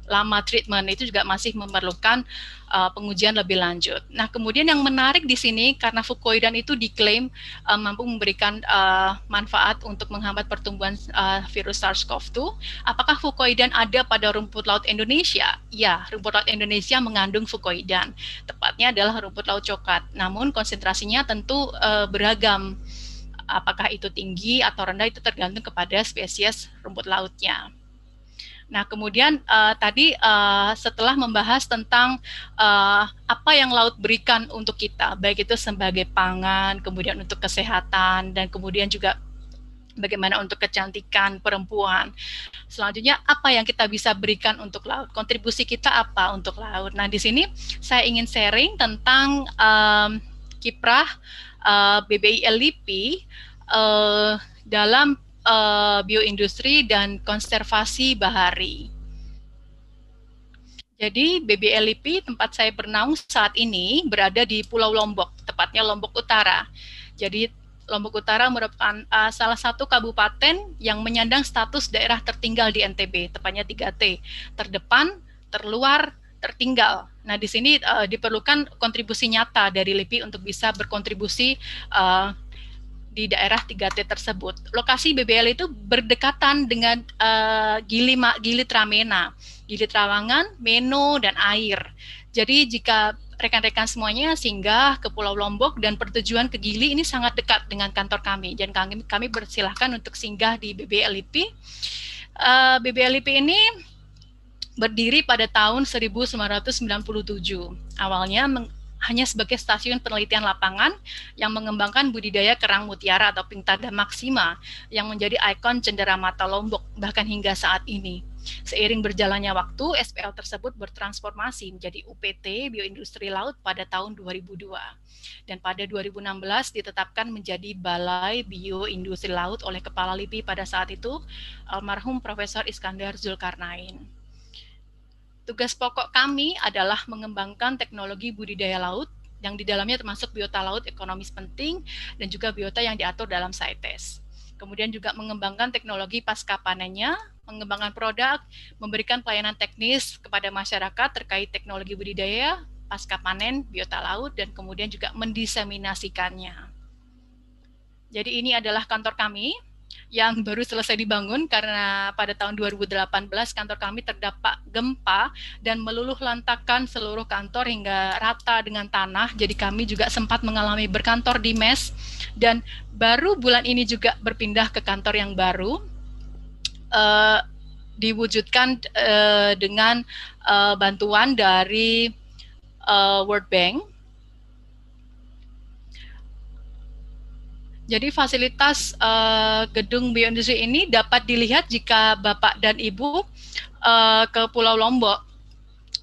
lama treatment itu juga masih memerlukan uh, pengujian lebih lanjut. Nah, kemudian yang menarik di sini karena fukoidan itu diklaim uh, mampu memberikan uh, manfaat untuk menghambat pertumbuhan uh, virus SARS-CoV-2, apakah fukoidan ada pada rumput laut Indonesia? Ya, rumput laut Indonesia mengandung fukoidan. Tepatnya adalah rumput laut coklat. Namun konsentrasinya tentu uh, beragam apakah itu tinggi atau rendah itu tergantung kepada spesies rumput lautnya. Nah, kemudian uh, tadi uh, setelah membahas tentang uh, apa yang laut berikan untuk kita, baik itu sebagai pangan, kemudian untuk kesehatan, dan kemudian juga bagaimana untuk kecantikan perempuan. Selanjutnya apa yang kita bisa berikan untuk laut? Kontribusi kita apa untuk laut? Nah, di sini saya ingin sharing tentang um, kiprah uh, eh, BBI LIPI uh, eh, dalam uh, bioindustri dan konservasi bahari. Jadi BBI LIPI tempat saya bernaung saat ini berada di Pulau Lombok, tepatnya Lombok Utara. Jadi Lombok Utara merupakan uh, salah satu kabupaten yang menyandang status daerah tertinggal di NTB, tepatnya 3T, terdepan, terluar, tertinggal. Nah, di sini uh, diperlukan kontribusi nyata dari LIPI untuk bisa berkontribusi uh, di daerah 3T tersebut. Lokasi BBL itu berdekatan dengan uh, Gili Gili Tramena, Gili Trawangan, Meno dan air. Jadi jika rekan-rekan semuanya singgah ke Pulau Lombok dan pertujuan ke Gili ini sangat dekat dengan kantor kami. Dan kami kami bersilahkan untuk singgah di BBLIP. Uh, BBLIP ini berdiri pada tahun 1997. Awalnya hanya sebagai stasiun penelitian lapangan yang mengembangkan budidaya kerang mutiara atau pintada maxima yang menjadi ikon cenderamata Lombok bahkan hingga saat ini. Seiring berjalannya waktu, SPL tersebut bertransformasi menjadi UPT Bioindustri Laut pada tahun 2002. Dan pada 2016 ditetapkan menjadi Balai Bioindustri Laut oleh Kepala LIPI pada saat itu, almarhum Profesor Iskandar Zulkarnain. Tugas pokok kami adalah mengembangkan teknologi budidaya laut yang di dalamnya termasuk biota laut ekonomis penting dan juga biota yang diatur dalam CITES. Kemudian juga mengembangkan teknologi pasca panennya, mengembangkan produk, memberikan pelayanan teknis kepada masyarakat terkait teknologi budidaya, pasca panen, biota laut, dan kemudian juga mendiseminasikannya. Jadi ini adalah kantor kami yang baru selesai dibangun karena pada tahun 2018 kantor kami terdapat gempa dan meluluh lantakan seluruh kantor hingga rata dengan tanah. Jadi kami juga sempat mengalami berkantor di mes dan baru bulan ini juga berpindah ke kantor yang baru. Uh, diwujudkan uh, dengan uh, bantuan dari uh, World Bank Jadi fasilitas uh, gedung bioindustri ini dapat dilihat jika Bapak dan Ibu uh, ke Pulau Lombok.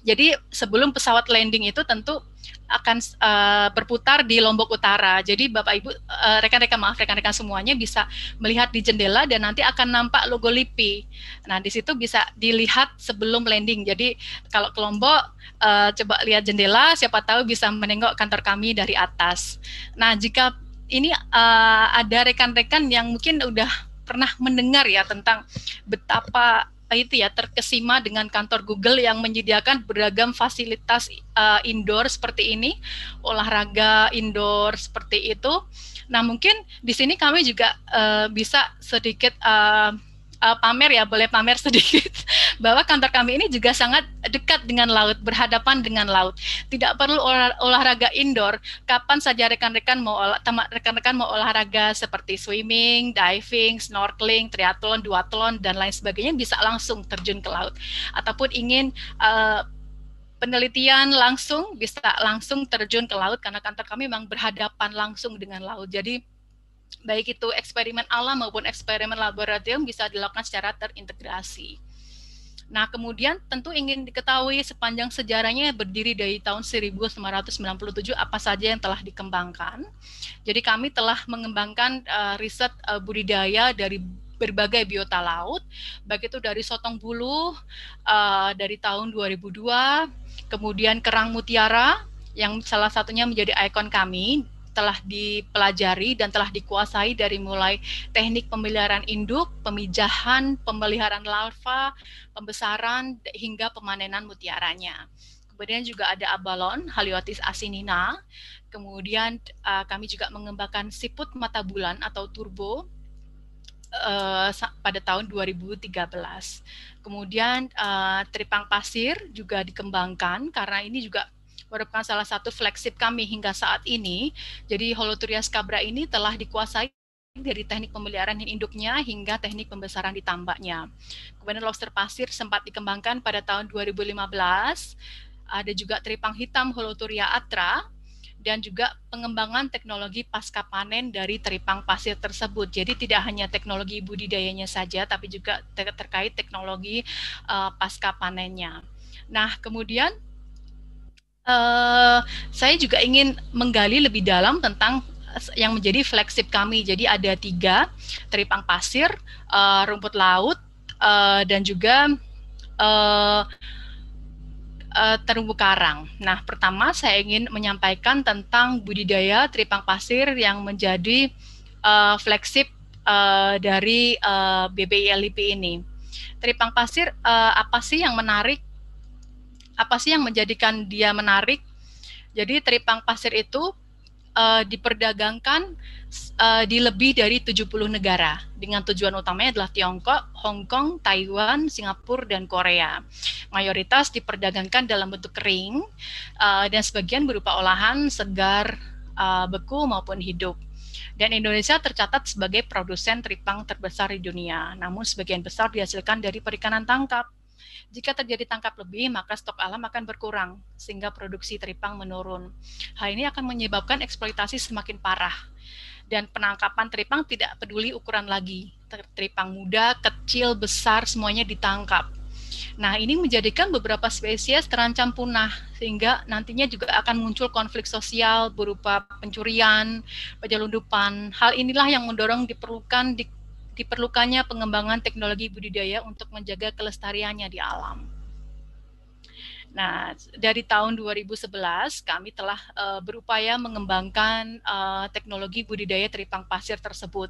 Jadi sebelum pesawat landing itu tentu akan uh, berputar di Lombok Utara. Jadi Bapak Ibu rekan rekan-rekan maaf rekan-rekan semuanya bisa melihat di jendela dan nanti akan nampak logo LIPI. Nah, di situ bisa dilihat sebelum landing. Jadi kalau ke Lombok uh, coba lihat jendela siapa tahu bisa menengok kantor kami dari atas. Nah, jika ini uh, ada rekan-rekan yang mungkin udah pernah mendengar ya tentang betapa eh, itu ya terkesima dengan kantor Google yang menyediakan beragam fasilitas uh, indoor seperti ini, olahraga indoor seperti itu. Nah, mungkin di sini kami juga uh, bisa sedikit uh, uh, pamer ya, boleh pamer sedikit bahwa kantor kami ini juga sangat dekat dengan laut, berhadapan dengan laut. Tidak perlu olah, olahraga indoor. Kapan saja rekan-rekan mau rekan-rekan mau olahraga seperti swimming, diving, snorkeling, triathlon, duathlon dan lain sebagainya bisa langsung terjun ke laut. Ataupun ingin uh, penelitian langsung bisa langsung terjun ke laut karena kantor kami memang berhadapan langsung dengan laut. Jadi baik itu eksperimen alam maupun eksperimen laboratorium bisa dilakukan secara terintegrasi. Nah, kemudian tentu ingin diketahui sepanjang sejarahnya berdiri dari tahun 1997 apa saja yang telah dikembangkan. Jadi kami telah mengembangkan uh, riset uh, budidaya dari berbagai biota laut, baik itu dari sotong bulu uh, eh, dari tahun 2002, kemudian kerang mutiara yang salah satunya menjadi ikon kami telah dipelajari dan telah dikuasai dari mulai teknik pemeliharaan induk, pemijahan, pemeliharaan larva, pembesaran hingga pemanenan mutiaranya. Kemudian juga ada abalon, haliotis asinina. Kemudian uh, kami juga mengembangkan siput mata bulan atau turbo uh, pada tahun 2013. Kemudian uh, eh, tripang pasir juga dikembangkan karena ini juga merupakan salah satu flagship kami hingga saat ini. Jadi Holoturia scabra ini telah dikuasai dari teknik pemeliharaan induknya hingga teknik pembesaran di tambaknya. Kemudian lobster pasir sempat dikembangkan pada tahun 2015. Ada juga teripang hitam Holoturia atra dan juga pengembangan teknologi pasca panen dari teripang pasir tersebut. Jadi tidak hanya teknologi budidayanya saja, tapi juga terkait teknologi uh, pasca panennya. Nah, kemudian uh, saya juga ingin menggali lebih dalam tentang eh, yang menjadi flagship kami. Jadi ada tiga, teripang pasir, uh, rumput laut, uh, dan juga uh, terumbu karang. Nah, pertama saya ingin menyampaikan tentang budidaya teripang pasir yang menjadi uh, flagship uh, dari uh, LIP ini. Teripang pasir uh, apa sih yang menarik apa sih yang menjadikan dia menarik? Jadi teripang pasir itu uh, diperdagangkan uh, di lebih dari 70 negara dengan tujuan utamanya adalah Tiongkok, Hong Kong, Taiwan, Singapura dan Korea. Mayoritas diperdagangkan dalam bentuk kering uh, dan sebagian berupa olahan segar, uh, beku maupun hidup. Dan Indonesia tercatat sebagai produsen teripang terbesar di dunia. Namun sebagian besar dihasilkan dari perikanan tangkap. Jika terjadi tangkap lebih, maka stok alam akan berkurang, sehingga produksi teripang menurun. Hal ini akan menyebabkan eksploitasi semakin parah. Dan penangkapan teripang tidak peduli ukuran lagi. Teripang muda, kecil, besar, semuanya ditangkap. Nah, ini menjadikan beberapa spesies terancam punah, sehingga nantinya juga akan muncul konflik sosial berupa pencurian, penyelundupan. Hal inilah yang mendorong diperlukan di diperlukannya pengembangan teknologi budidaya untuk menjaga kelestariannya di alam. Nah, dari tahun 2011 kami telah uh, berupaya mengembangkan uh, teknologi budidaya teripang pasir tersebut,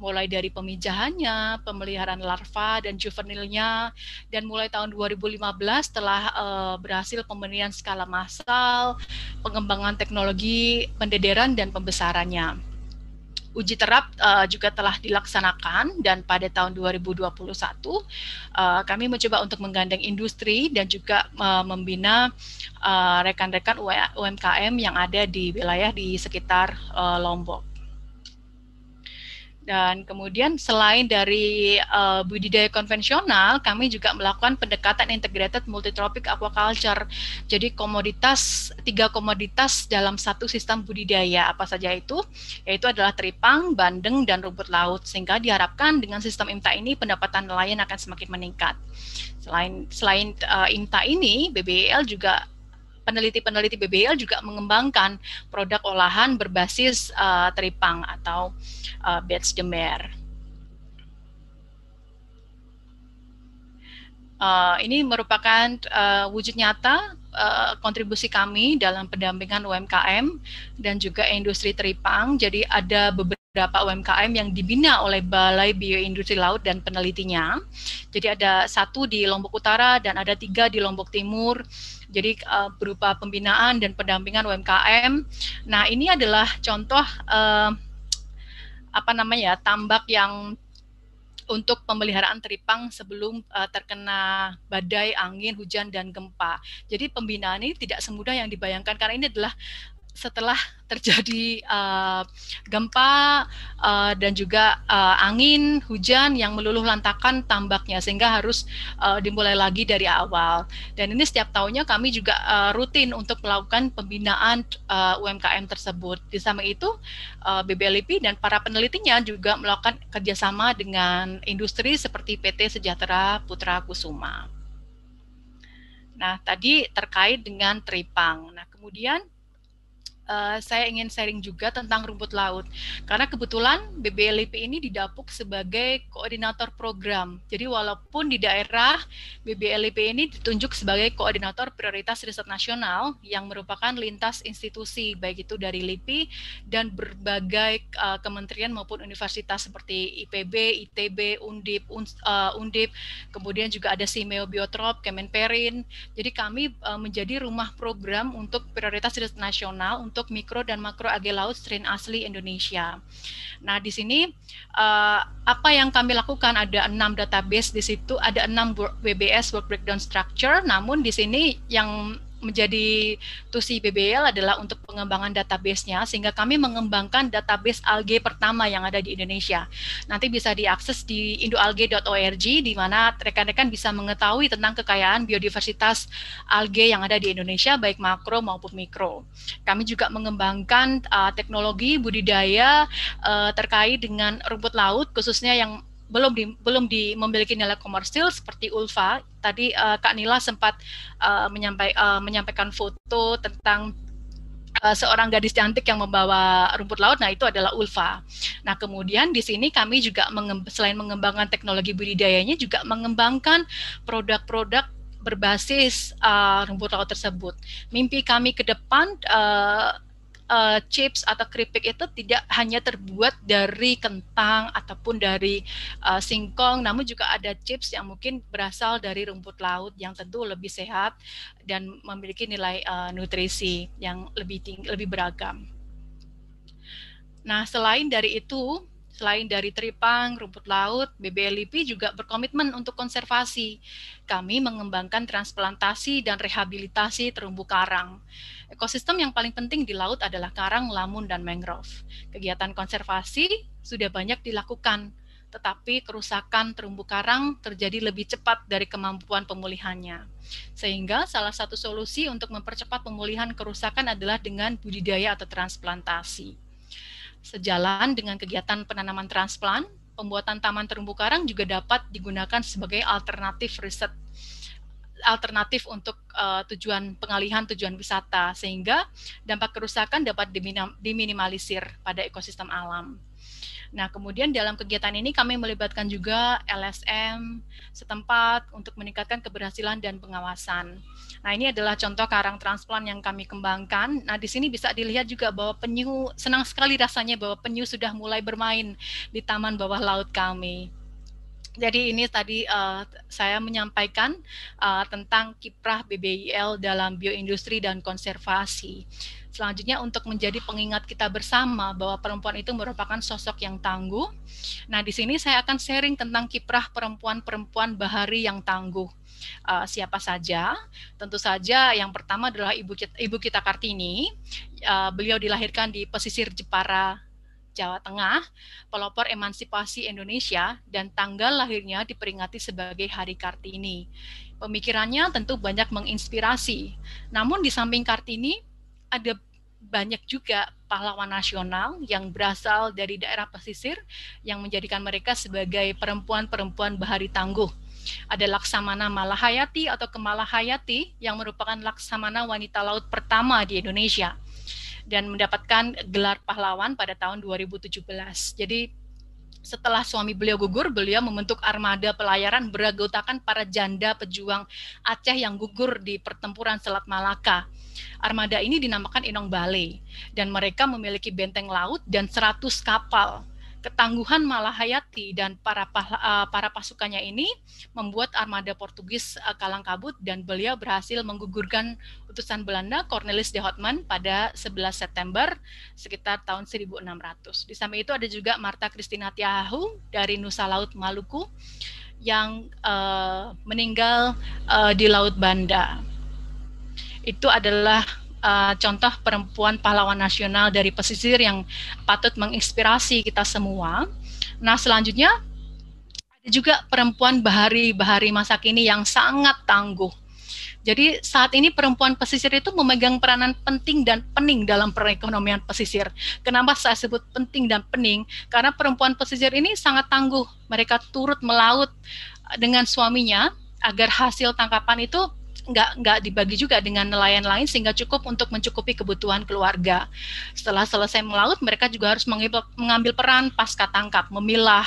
mulai dari pemijahannya, pemeliharaan larva dan juvenilnya, dan mulai tahun 2015 telah uh, berhasil pemberian skala massal, pengembangan teknologi pendederan dan pembesarannya uji terap uh, juga telah dilaksanakan dan pada tahun 2021 uh, eh, kami mencoba untuk menggandeng industri dan juga uh, membina rekan-rekan uh, UMKM yang ada di wilayah di sekitar uh, Lombok. Dan kemudian selain dari uh, budidaya konvensional, kami juga melakukan pendekatan integrated multitropic aquaculture. Jadi komoditas tiga komoditas dalam satu sistem budidaya apa saja itu? Yaitu adalah teripang, bandeng, dan rumput laut. Sehingga diharapkan dengan sistem IMTA ini pendapatan nelayan akan semakin meningkat. Selain selain uh, eh, IMTA ini, BBL e juga peneliti-peneliti BBL juga mengembangkan produk olahan berbasis uh, teripang atau uh, beds de mer. Uh, ini merupakan uh, wujud nyata uh, kontribusi kami dalam pendampingan UMKM dan juga industri teripang. Jadi ada beberapa beberapa UMKM yang dibina oleh Balai Bioindustri Laut dan penelitinya. Jadi ada satu di Lombok Utara dan ada tiga di Lombok Timur jadi uh, berupa pembinaan dan pendampingan UMKM. Nah, ini adalah contoh uh, apa namanya tambak yang untuk pemeliharaan teripang sebelum uh, terkena badai, angin, hujan, dan gempa. Jadi pembinaan ini tidak semudah yang dibayangkan karena ini adalah setelah terjadi uh, gempa uh, dan juga uh, angin hujan yang meluluh lantakan tambaknya sehingga harus uh, dimulai lagi dari awal dan ini setiap tahunnya kami juga uh, rutin untuk melakukan pembinaan uh, UMKM tersebut di samping itu uh, BBLIP dan para penelitinya juga melakukan kerjasama dengan industri seperti PT Sejahtera Putra Kusuma. Nah, tadi terkait dengan tripang. Nah, kemudian Eh, saya ingin sharing juga tentang rumput laut. Karena kebetulan BBLIP ini didapuk sebagai koordinator program. Jadi walaupun di daerah BBLIP ini ditunjuk sebagai koordinator prioritas riset nasional yang merupakan lintas institusi baik itu dari LIPI dan berbagai uh, kementerian maupun universitas seperti IPB, ITB, Undip, uh, Undip, kemudian juga ada Simeo Biotrop, Kemenperin. Jadi kami uh, menjadi rumah program untuk prioritas riset nasional untuk mikro dan makro algae laut strain asli Indonesia. Nah, di sini uh, apa yang kami lakukan ada enam database di situ, ada enam WBS work breakdown structure. Namun di sini yang menjadi tusi BBL adalah untuk pengembangan database-nya sehingga kami mengembangkan database algae pertama yang ada di Indonesia. Nanti bisa diakses di indoalgae.org di mana rekan-rekan bisa mengetahui tentang kekayaan biodiversitas algae yang ada di Indonesia baik makro maupun mikro. Kami juga mengembangkan uh, teknologi budidaya uh, terkait dengan rumput laut khususnya yang belum di, belum di, memiliki nilai komersil seperti Ulfa. Tadi uh, Kak Nila sempat uh, menyampai, uh, menyampaikan foto tentang seorang gadis cantik yang membawa rumput laut. Nah, itu adalah Ulfa. Nah, kemudian di sini kami juga mengemb selain mengembangkan teknologi budidayanya juga mengembangkan produk-produk berbasis uh, rumput laut tersebut. Mimpi kami ke depan uh, uh, chips atau keripik itu tidak hanya terbuat dari kentang ataupun dari uh, singkong, namun juga ada chips yang mungkin berasal dari rumput laut yang tentu lebih sehat dan memiliki nilai uh, nutrisi yang lebih tinggi, lebih beragam. Nah, selain dari itu, Selain dari teripang, rumput laut, BBLIP juga berkomitmen untuk konservasi. Kami mengembangkan transplantasi dan rehabilitasi terumbu karang. Ekosistem yang paling penting di laut adalah karang, lamun, dan mangrove. Kegiatan konservasi sudah banyak dilakukan, tetapi kerusakan terumbu karang terjadi lebih cepat dari kemampuan pemulihannya. Sehingga salah satu solusi untuk mempercepat pemulihan kerusakan adalah dengan budidaya atau transplantasi. Sejalan dengan kegiatan penanaman transplant, pembuatan taman terumbu karang juga dapat digunakan sebagai alternatif riset alternatif untuk uh, tujuan pengalihan tujuan wisata sehingga dampak kerusakan dapat diminim diminimalisir pada ekosistem alam. Nah, kemudian dalam kegiatan ini kami melibatkan juga LSM setempat untuk meningkatkan keberhasilan dan pengawasan. Nah, ini adalah contoh karang transplant yang kami kembangkan. Nah, di sini bisa dilihat juga bahwa penyu senang sekali rasanya bahwa penyu sudah mulai bermain di taman bawah laut kami. Jadi ini tadi uh, saya menyampaikan uh, tentang kiprah BBIL dalam bioindustri dan konservasi. Selanjutnya untuk menjadi pengingat kita bersama bahwa perempuan itu merupakan sosok yang tangguh. Nah, di sini saya akan sharing tentang kiprah perempuan-perempuan bahari yang tangguh. Uh, siapa saja? Tentu saja yang pertama adalah Ibu kita, Ibu kita Kartini. Uh, beliau dilahirkan di pesisir Jepara Jawa Tengah, pelopor emansipasi Indonesia, dan tanggal lahirnya diperingati sebagai Hari Kartini. Pemikirannya tentu banyak menginspirasi. Namun di samping Kartini, ada banyak juga pahlawan nasional yang berasal dari daerah pesisir yang menjadikan mereka sebagai perempuan-perempuan bahari tangguh ada Laksamana Malahayati atau Kemalahayati yang merupakan laksamana wanita laut pertama di Indonesia dan mendapatkan gelar pahlawan pada tahun 2017. Jadi setelah suami beliau gugur, beliau membentuk armada pelayaran beragotakan para janda pejuang Aceh yang gugur di pertempuran Selat Malaka. Armada ini dinamakan Inong Bale dan mereka memiliki benteng laut dan 100 kapal Ketangguhan Malahayati dan para eh, para pasukannya ini membuat armada Portugis eh, kalang kabut dan beliau berhasil menggugurkan utusan Belanda Cornelis de Houtman pada 11 September sekitar tahun 1600. Di samping itu ada juga Marta Christina Tiahu dari Nusa Laut Maluku yang uh, meninggal uh, di Laut Banda. Itu adalah uh, contoh perempuan pahlawan nasional dari pesisir yang patut menginspirasi kita semua. Nah, selanjutnya ada juga perempuan bahari-bahari masa kini yang sangat tangguh. Jadi saat ini perempuan pesisir itu memegang peranan penting dan pening dalam perekonomian pesisir. Kenapa saya sebut penting dan pening? Karena perempuan pesisir ini sangat tangguh. Mereka turut melaut dengan suaminya agar hasil tangkapan itu nggak nggak dibagi juga dengan nelayan lain sehingga cukup untuk mencukupi kebutuhan keluarga. Setelah selesai melaut, mereka juga harus mengambil peran pasca tangkap, memilah,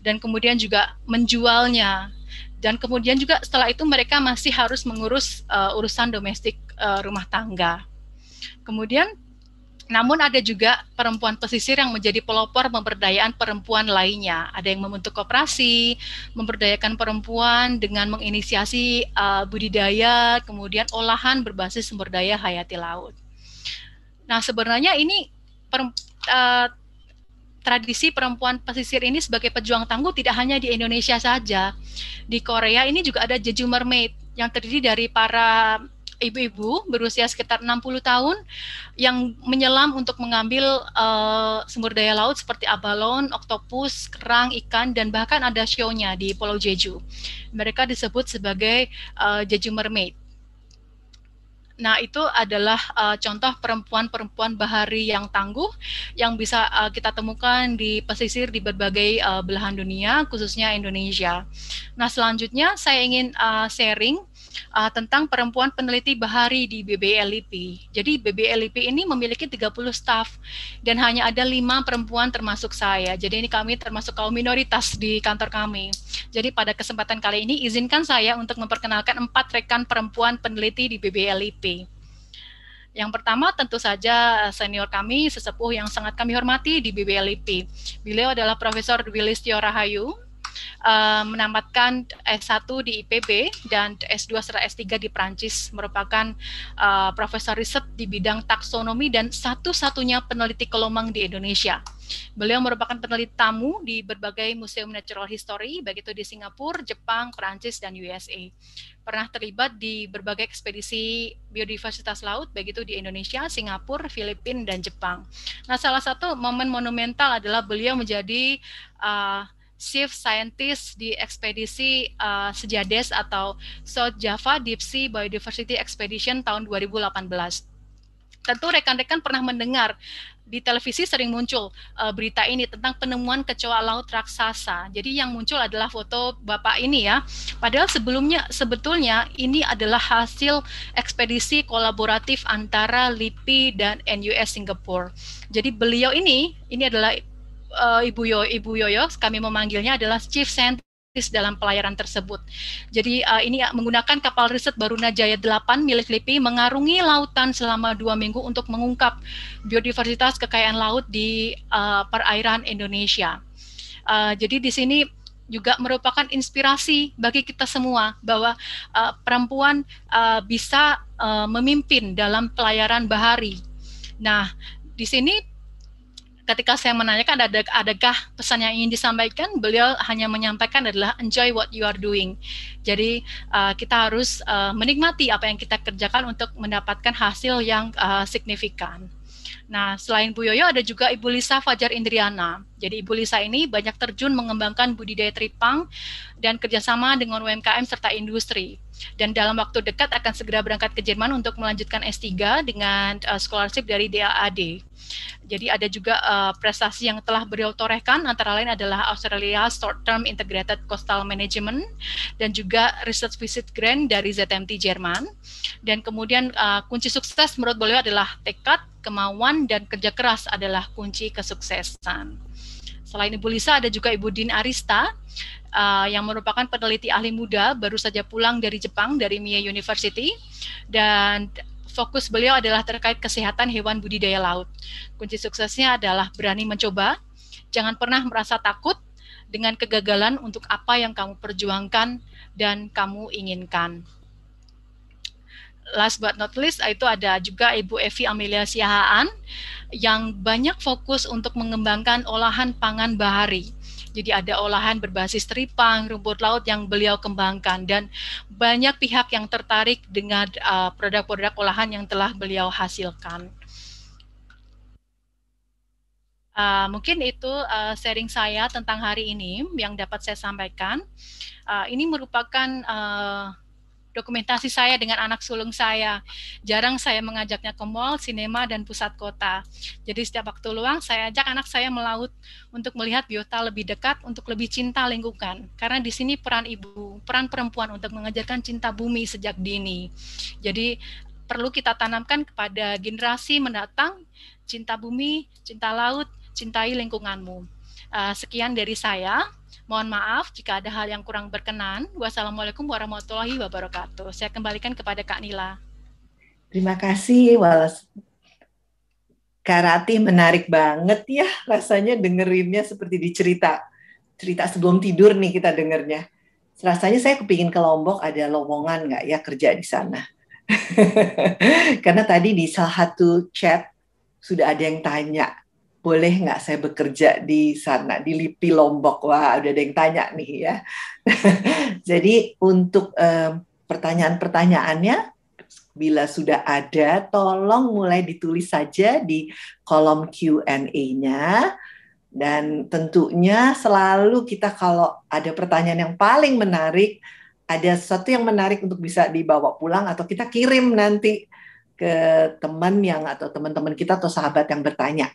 dan kemudian juga menjualnya. Dan kemudian juga setelah itu mereka masih harus mengurus uh, urusan domestik uh, rumah tangga. Kemudian namun ada juga perempuan pesisir yang menjadi pelopor pemberdayaan perempuan lainnya. Ada yang membentuk koperasi, memberdayakan perempuan dengan menginisiasi uh, budidaya, kemudian olahan berbasis sumber daya hayati laut. Nah, sebenarnya ini per, uh, eh, tradisi perempuan pesisir ini sebagai pejuang tangguh tidak hanya di Indonesia saja. Di Korea ini juga ada Jeju Mermaid yang terdiri dari para ibu-ibu berusia sekitar 60 tahun yang menyelam untuk mengambil uh, eh, sumber daya laut seperti abalon, oktopus, kerang, ikan, dan bahkan ada show-nya di Pulau Jeju. Mereka disebut sebagai uh, Jeju Mermaid. Nah, itu adalah uh, contoh perempuan-perempuan bahari yang tangguh yang bisa uh, kita temukan di pesisir di berbagai uh, belahan dunia, khususnya Indonesia. Nah, selanjutnya saya ingin uh, sharing uh, tentang perempuan peneliti bahari di BBLIP. E Jadi BBLIP e ini memiliki 30 staf dan hanya ada lima perempuan termasuk saya. Jadi ini kami termasuk kaum minoritas di kantor kami. Jadi pada kesempatan kali ini izinkan saya untuk memperkenalkan empat rekan perempuan peneliti di BBLIP. E yang pertama tentu saja eh, senior kami, sesepuh yang sangat kami hormati di BBLIP. Beliau adalah Profesor Willis Tiorahayu, Eh, menamatkan S1 di IPB dan S2 serta S3 di Prancis merupakan uh, profesor riset di bidang taksonomi dan satu-satunya peneliti kelomang di Indonesia. Beliau merupakan peneliti tamu di berbagai museum natural history, baik itu di Singapura, Jepang, Perancis, dan USA. Pernah terlibat di berbagai ekspedisi biodiversitas laut, baik itu di Indonesia, Singapura, Filipina, dan Jepang. Nah, salah satu momen monumental adalah beliau menjadi uh, chief scientist di ekspedisi uh, Sejades atau South Java Deep Sea Biodiversity Expedition tahun 2018. Tentu rekan-rekan pernah mendengar di televisi sering muncul uh, berita ini tentang penemuan kecoa laut raksasa. Jadi yang muncul adalah foto Bapak ini ya. Padahal sebelumnya sebetulnya ini adalah hasil ekspedisi kolaboratif antara LIPI dan NUS Singapore. Jadi beliau ini ini adalah uh, Ibu Yo Ibu Yoyo kami memanggilnya adalah Chief Scientist dalam pelayaran tersebut. Jadi uh, ini menggunakan kapal riset Baruna Jaya 8 milik LIPI mengarungi lautan selama dua minggu untuk mengungkap biodiversitas kekayaan laut di uh, perairan Indonesia. Uh, jadi di sini juga merupakan inspirasi bagi kita semua bahwa uh, perempuan uh, bisa uh, memimpin dalam pelayaran bahari. Nah, di sini ketika saya menanyakan ada adakah pesan yang ingin disampaikan, beliau hanya menyampaikan adalah enjoy what you are doing. Jadi uh, kita harus uh, menikmati apa yang kita kerjakan untuk mendapatkan hasil yang uh, signifikan. Nah, selain Bu Yoyo ada juga Ibu Lisa Fajar Indriana. Jadi Ibu Lisa ini banyak terjun mengembangkan budidaya tripang dan kerjasama dengan UMKM serta industri. Dan dalam waktu dekat akan segera berangkat ke Jerman untuk melanjutkan S3 dengan uh, scholarship dari DAAD. Jadi ada juga uh, prestasi yang telah beliau torehkan antara lain adalah Australia Short Term Integrated Coastal Management dan juga Research Visit Grant dari ZMT Jerman. Dan kemudian uh, kunci sukses menurut beliau adalah tekad, kemauan dan kerja keras adalah kunci kesuksesan. Selain Ibu Lisa, ada juga Ibu Din Arista uh, yang merupakan peneliti ahli muda baru saja pulang dari Jepang dari Mie University dan fokus beliau adalah terkait kesehatan hewan budidaya laut. Kunci suksesnya adalah berani mencoba, jangan pernah merasa takut dengan kegagalan untuk apa yang kamu perjuangkan dan kamu inginkan last but not least itu ada juga Ibu Evi Amelia Siahaan yang banyak fokus untuk mengembangkan olahan pangan bahari. Jadi ada olahan berbasis teripang, rumput laut yang beliau kembangkan dan banyak pihak yang tertarik dengan uh, produk-produk uh, olahan yang telah beliau hasilkan. Uh, mungkin itu uh, sharing saya tentang hari ini yang dapat saya sampaikan. Uh, ini merupakan uh, dokumentasi saya dengan anak sulung saya. Jarang saya mengajaknya ke mall, sinema, dan pusat kota. Jadi setiap waktu luang saya ajak anak saya melaut untuk melihat biota lebih dekat, untuk lebih cinta lingkungan. Karena di sini peran ibu, peran perempuan untuk mengajarkan cinta bumi sejak dini. Jadi perlu kita tanamkan kepada generasi mendatang cinta bumi, cinta laut, cintai lingkunganmu. Ah, sekian dari saya. Mohon maaf jika ada hal yang kurang berkenan. Wassalamualaikum warahmatullahi wabarakatuh. Saya kembalikan kepada Kak Nila. Terima kasih, Walas. Kak menarik banget ya rasanya dengerinnya seperti dicerita cerita. Cerita sebelum tidur nih kita dengernya. Rasanya saya kepingin ke Lombok ada lowongan nggak ya kerja di sana. Karena tadi di salah satu chat sudah ada yang tanya, boleh nggak saya bekerja di sana di Lipi Lombok wah udah ada yang tanya nih ya jadi untuk eh, pertanyaan-pertanyaannya bila sudah ada tolong mulai ditulis saja di kolom Q&A-nya dan tentunya selalu kita kalau ada pertanyaan yang paling menarik ada sesuatu yang menarik untuk bisa dibawa pulang atau kita kirim nanti ke teman yang atau teman-teman kita atau sahabat yang bertanya.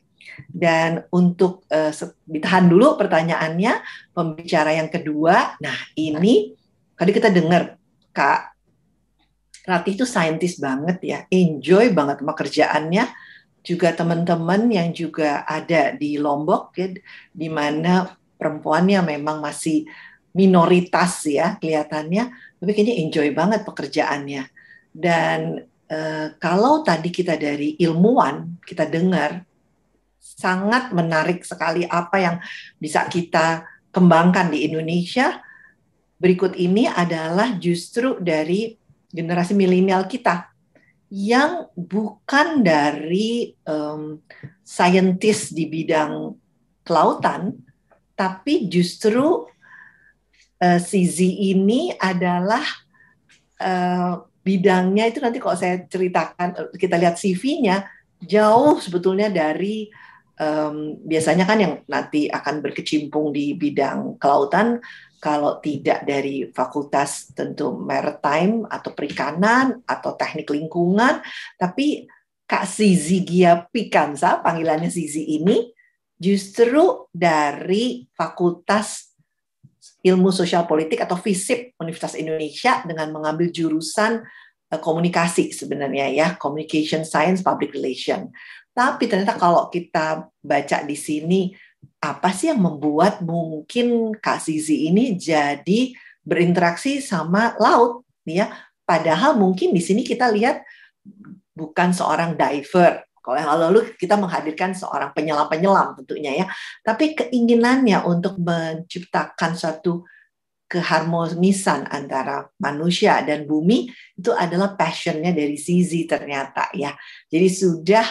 Dan untuk uh, ditahan dulu pertanyaannya, pembicara yang kedua. Nah, ini tadi kita dengar Kak Ratih itu saintis banget ya, enjoy banget sama kerjaannya. Juga teman-teman yang juga ada di Lombok ya, di mana perempuannya memang masih minoritas ya kelihatannya, tapi kayaknya enjoy banget pekerjaannya. Dan Eh, kalau tadi kita dari ilmuwan kita dengar sangat menarik sekali apa yang bisa kita kembangkan di Indonesia. Berikut ini adalah justru dari generasi milenial kita yang bukan dari um, saintis di bidang kelautan, tapi justru uh, eh, CZ ini adalah uh, bidangnya itu nanti kalau saya ceritakan kita lihat CV-nya jauh sebetulnya dari um, biasanya kan yang nanti akan berkecimpung di bidang kelautan kalau tidak dari fakultas tentu maritime atau perikanan atau teknik lingkungan tapi Kak Sizi Gia Pikansa panggilannya Sizi ini justru dari fakultas ilmu sosial politik atau FISIP Universitas Indonesia dengan mengambil jurusan eh, komunikasi sebenarnya ya, communication science public relation. Tapi ternyata kalau kita baca di sini apa sih yang membuat mungkin Kak Zizi ini jadi berinteraksi sama laut ya? Padahal mungkin di sini kita lihat bukan seorang diver kalau lalu kita menghadirkan seorang penyelam-penyelam tentunya ya, tapi keinginannya untuk menciptakan suatu keharmonisan antara manusia dan bumi itu adalah passionnya dari Sisi ternyata ya. Jadi sudah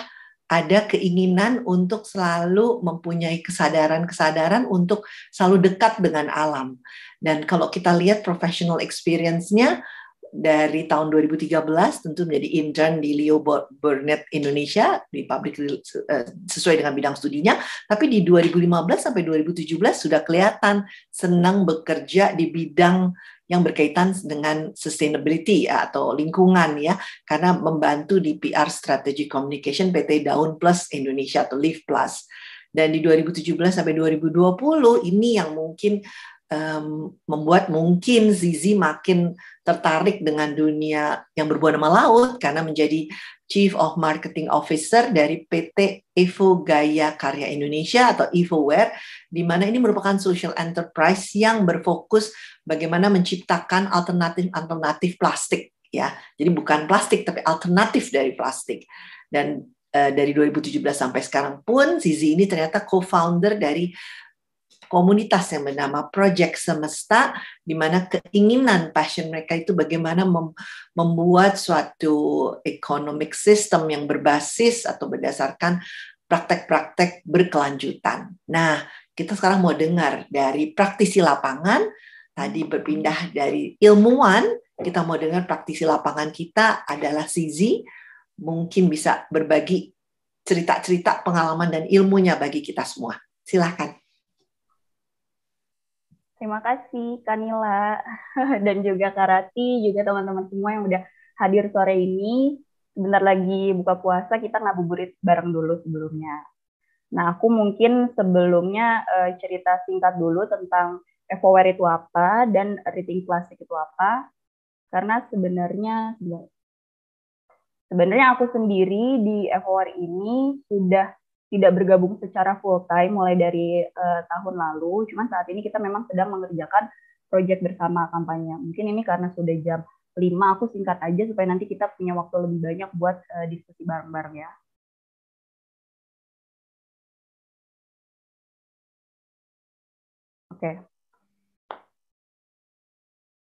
ada keinginan untuk selalu mempunyai kesadaran-kesadaran untuk selalu dekat dengan alam. Dan kalau kita lihat professional experience-nya, dari tahun 2013 tentu menjadi intern di Leo Burnett Indonesia di public eh, sesuai dengan bidang studinya tapi di 2015 sampai 2017 sudah kelihatan senang bekerja di bidang yang berkaitan dengan sustainability ya, atau lingkungan ya karena membantu di PR Strategy Communication PT Daun Plus Indonesia atau Live Plus dan di 2017 sampai 2020 ini yang mungkin um, membuat mungkin Zizi makin tertarik dengan dunia yang berbuah nama laut karena menjadi Chief of Marketing Officer dari PT Evo Gaya Karya Indonesia atau Evoware, di mana ini merupakan social enterprise yang berfokus bagaimana menciptakan alternatif-alternatif plastik ya. Jadi bukan plastik tapi alternatif dari plastik. Dan uh, dari 2017 sampai sekarang pun Zizi ini ternyata co-founder dari komunitas yang bernama Project Semesta, di mana keinginan passion mereka itu bagaimana mem membuat suatu economic system yang berbasis atau berdasarkan praktek-praktek berkelanjutan. Nah, kita sekarang mau dengar dari praktisi lapangan, tadi berpindah dari ilmuwan, kita mau dengar praktisi lapangan kita adalah Sizi, mungkin bisa berbagi cerita-cerita pengalaman dan ilmunya bagi kita semua. Silahkan. Terima kasih Kanila dan juga Karati, juga teman-teman semua yang udah hadir sore ini. Sebentar lagi buka puasa, kita ngabuburit bareng dulu sebelumnya. Nah, aku mungkin sebelumnya uh, cerita singkat dulu tentang FOWER itu apa dan Reading Plastik itu apa. Karena sebenarnya sebenarnya aku sendiri di FOWER ini sudah tidak bergabung secara full time mulai dari uh, tahun lalu. Cuman saat ini kita memang sedang mengerjakan proyek bersama kampanye. Mungkin ini karena sudah jam 5, aku singkat aja supaya nanti kita punya waktu lebih banyak buat uh, diskusi bareng-bareng ya. Oke. Okay.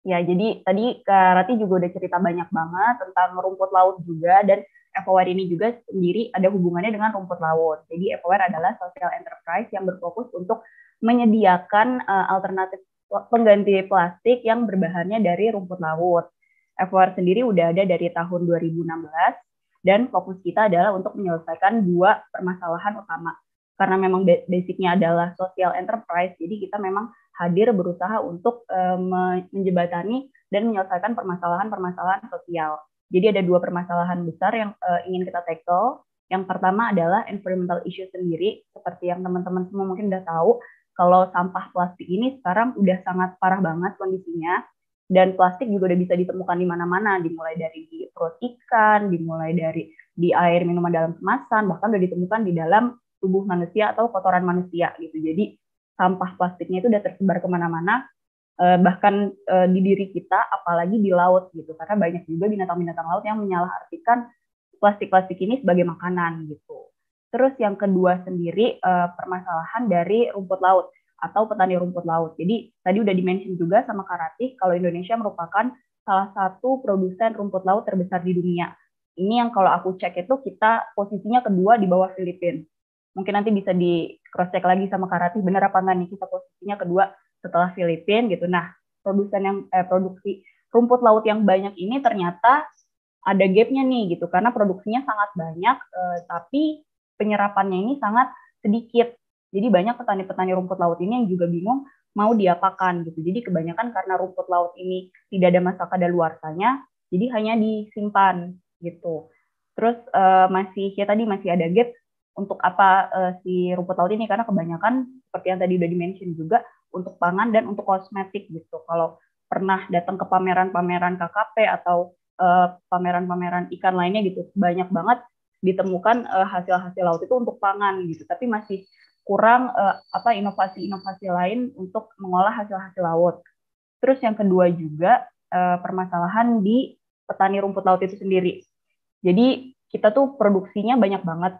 Ya, jadi tadi Kak Rati juga udah cerita banyak banget tentang rumput laut juga dan Evoware ini juga sendiri ada hubungannya dengan rumput laut. Jadi Evoware adalah social enterprise yang berfokus untuk menyediakan uh, alternatif pengganti plastik yang berbahannya dari rumput laut. Evoware sendiri udah ada dari tahun 2016 dan fokus kita adalah untuk menyelesaikan dua permasalahan utama. Karena memang basicnya adalah social enterprise, jadi kita memang hadir berusaha untuk uh, eh, menjebatani dan menyelesaikan permasalahan-permasalahan sosial jadi ada dua permasalahan besar yang uh, ingin kita tackle. Yang pertama adalah environmental issue sendiri, seperti yang teman-teman semua mungkin udah tahu, kalau sampah plastik ini sekarang udah sangat parah banget kondisinya, dan plastik juga udah bisa ditemukan di mana-mana, dimulai dari di perut ikan, dimulai dari di air minuman dalam kemasan, bahkan udah ditemukan di dalam tubuh manusia atau kotoran manusia gitu. Jadi sampah plastiknya itu udah tersebar kemana-mana, uh, bahkan uh, di diri kita apalagi di laut gitu karena banyak juga binatang-binatang laut yang menyalahartikan plastik-plastik ini sebagai makanan gitu. Terus yang kedua sendiri uh, permasalahan dari rumput laut atau petani rumput laut. Jadi tadi udah dimention juga sama Karati kalau Indonesia merupakan salah satu produsen rumput laut terbesar di dunia. Ini yang kalau aku cek itu kita posisinya kedua di bawah Filipina. Mungkin nanti bisa di cross check lagi sama Karati benar apa enggak nih kita posisinya kedua setelah Filipin gitu. Nah, produsen yang eh, produksi rumput laut yang banyak ini ternyata ada gapnya nih gitu karena produksinya sangat banyak eh, tapi penyerapannya ini sangat sedikit. Jadi banyak petani-petani rumput laut ini yang juga bingung mau diapakan gitu. Jadi kebanyakan karena rumput laut ini tidak ada masa kadaluarsanya, jadi hanya disimpan gitu. Terus eh, masih ya tadi masih ada gap untuk apa uh, si rumput laut ini karena kebanyakan seperti yang tadi udah dimention juga untuk pangan dan untuk kosmetik gitu. Kalau pernah datang ke pameran-pameran KKP atau eh, pameran-pameran ikan lainnya gitu, banyak banget ditemukan eh, hasil-hasil uh, laut itu untuk pangan gitu, tapi masih kurang uh, apa inovasi-inovasi lain untuk mengolah hasil-hasil laut. Terus yang kedua juga uh, permasalahan di petani rumput laut itu sendiri. Jadi kita tuh produksinya banyak banget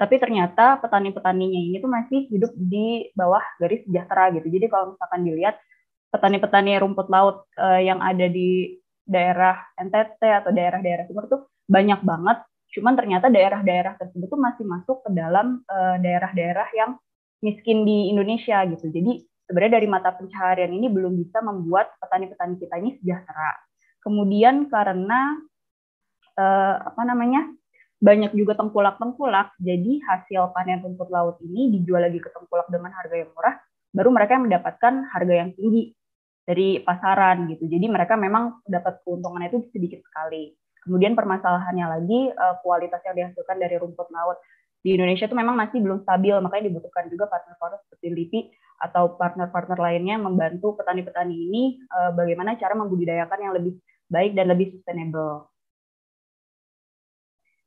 tapi ternyata petani-petaninya ini tuh masih hidup di bawah garis sejahtera gitu. Jadi kalau misalkan dilihat petani-petani rumput laut uh, yang ada di daerah NTT atau daerah-daerah timur tuh banyak banget. Cuman ternyata daerah-daerah tersebut tuh masih masuk ke dalam eh, daerah-daerah yang miskin di Indonesia gitu. Jadi sebenarnya dari mata pencaharian ini belum bisa membuat petani-petani kita ini sejahtera. Kemudian karena eh, apa namanya banyak juga tengkulak-tengkulak. Jadi hasil panen rumput laut ini dijual lagi ke tengkulak dengan harga yang murah, baru mereka mendapatkan harga yang tinggi dari pasaran gitu. Jadi mereka memang dapat keuntungannya itu sedikit sekali. Kemudian permasalahannya lagi eh, kualitas yang dihasilkan dari rumput laut di Indonesia itu memang masih belum stabil, makanya dibutuhkan juga partner-partner seperti LIPI atau partner-partner lainnya membantu petani-petani ini eh, bagaimana cara membudidayakan yang lebih baik dan lebih sustainable.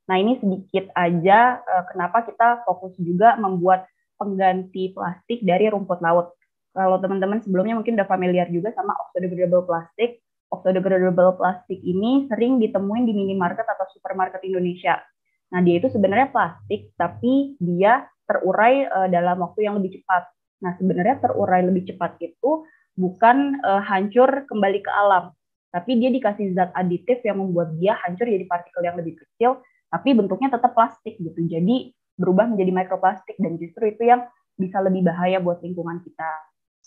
Nah ini sedikit aja uh, kenapa kita fokus juga membuat pengganti plastik dari rumput laut. Kalau teman-teman sebelumnya mungkin udah familiar juga sama oxodegradable plastik. Oxodegradable plastik ini sering ditemuin di minimarket atau supermarket Indonesia. Nah dia itu sebenarnya plastik tapi dia terurai uh, dalam waktu yang lebih cepat. Nah sebenarnya terurai lebih cepat itu bukan uh, hancur kembali ke alam, tapi dia dikasih zat aditif yang membuat dia hancur jadi partikel yang lebih kecil tapi bentuknya tetap plastik gitu. Jadi berubah menjadi mikroplastik dan justru itu yang bisa lebih bahaya buat lingkungan kita.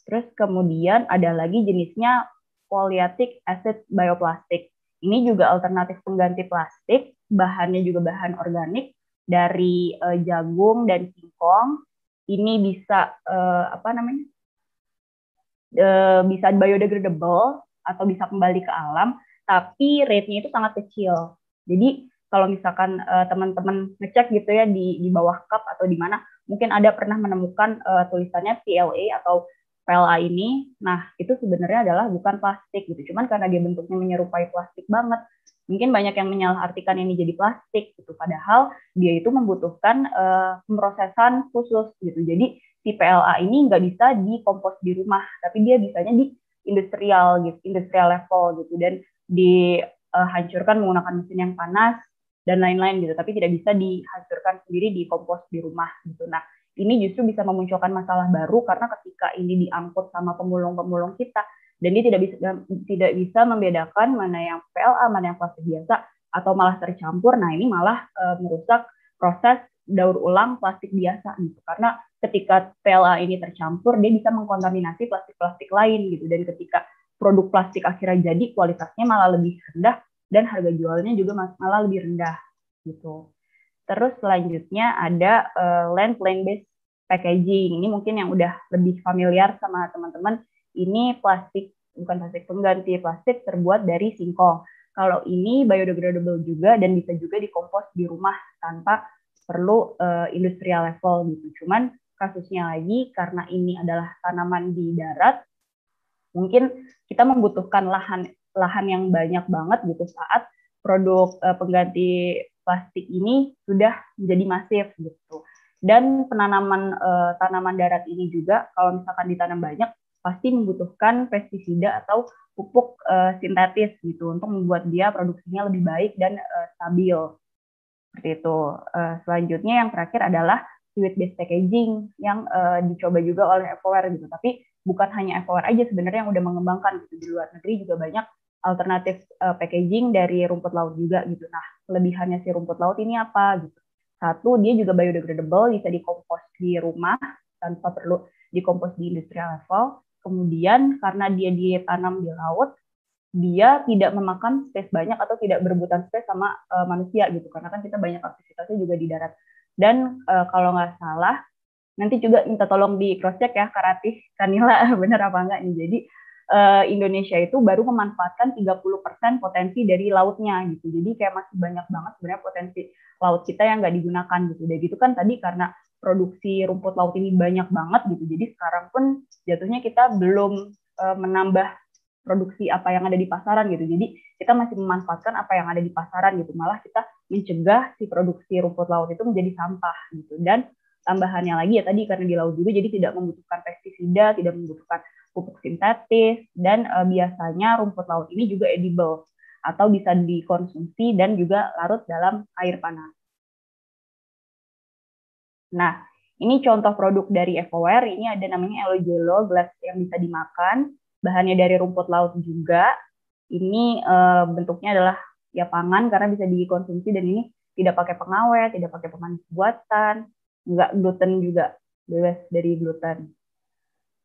Terus kemudian ada lagi jenisnya polyatic acid bioplastik. Ini juga alternatif pengganti plastik, bahannya juga bahan organik dari uh, jagung dan singkong. Ini bisa uh, apa namanya? Uh, bisa biodegradable atau bisa kembali ke alam, tapi rate-nya itu sangat kecil. Jadi kalau misalkan uh, teman-teman ngecek gitu ya di di bawah cup atau di mana mungkin ada pernah menemukan uh, tulisannya PLA atau PLA ini nah itu sebenarnya adalah bukan plastik gitu cuman karena dia bentuknya menyerupai plastik banget mungkin banyak yang menyalahartikan ini jadi plastik gitu padahal dia itu membutuhkan uh, pemrosesan khusus gitu jadi si PLA ini nggak bisa dikompos di rumah tapi dia bisanya di industrial gitu industrial level gitu dan di hancurkan menggunakan mesin yang panas dan lain-lain gitu, tapi tidak bisa dihancurkan sendiri di kompos di rumah gitu. Nah, ini justru bisa memunculkan masalah baru karena ketika ini diangkut sama pemulung-pemulung kita dan dia tidak bisa tidak bisa membedakan mana yang PLA, mana yang plastik biasa atau malah tercampur. Nah, ini malah e, merusak proses daur ulang plastik biasa gitu. Karena ketika PLA ini tercampur, dia bisa mengkontaminasi plastik-plastik lain gitu. Dan ketika produk plastik akhirnya jadi kualitasnya malah lebih rendah dan harga jualnya juga malah lebih rendah gitu. Terus selanjutnya ada uh, land plant based packaging. Ini mungkin yang udah lebih familiar sama teman-teman. Ini plastik bukan plastik pengganti, plastik terbuat dari singkong. Kalau ini biodegradable juga dan bisa juga dikompos di rumah tanpa perlu uh, industrial level gitu. Cuman kasusnya lagi karena ini adalah tanaman di darat, mungkin kita membutuhkan lahan lahan yang banyak banget gitu saat produk uh, pengganti plastik ini sudah menjadi masif gitu. Dan penanaman uh, tanaman darat ini juga kalau misalkan ditanam banyak pasti membutuhkan pestisida atau pupuk uh, sintetis gitu untuk membuat dia produksinya lebih baik dan uh, stabil. Seperti itu. Uh, selanjutnya yang terakhir adalah sweet based packaging yang uh, dicoba juga oleh Evoware gitu. Tapi bukan hanya Evoware aja sebenarnya yang udah mengembangkan gitu di luar negeri juga banyak alternatif uh, packaging dari rumput laut juga gitu. Nah, kelebihannya si rumput laut ini apa gitu. Satu, dia juga biodegradable, bisa dikompos di rumah tanpa perlu dikompos di industrial level. Kemudian karena dia ditanam di laut, dia tidak memakan space banyak atau tidak berebutan space sama uh, manusia gitu karena kan kita banyak aktivitasnya juga di darat dan uh, kalau nggak salah nanti juga minta tolong di cross check ya karatih Kanila benar apa enggak nih jadi Eh, Indonesia itu baru memanfaatkan 30% potensi dari lautnya gitu. Jadi kayak masih banyak banget sebenarnya potensi laut kita yang nggak digunakan gitu. Dan itu kan tadi karena produksi rumput laut ini banyak banget gitu. Jadi sekarang pun jatuhnya kita belum uh, menambah produksi apa yang ada di pasaran gitu. Jadi kita masih memanfaatkan apa yang ada di pasaran gitu. Malah kita mencegah si produksi rumput laut itu menjadi sampah gitu. Dan tambahannya lagi ya tadi karena di laut juga jadi tidak membutuhkan pestisida, tidak membutuhkan pupuk sintetis, dan uh, biasanya rumput laut ini juga edible atau bisa dikonsumsi dan juga larut dalam air panas. Nah, ini contoh produk dari Ecoware, ini ada namanya Elo Glass gelas yang bisa dimakan, bahannya dari rumput laut juga. Ini e, bentuknya adalah ya pangan karena bisa dikonsumsi dan ini tidak pakai pengawet, tidak pakai pemanis buatan, nggak gluten juga, bebas dari gluten.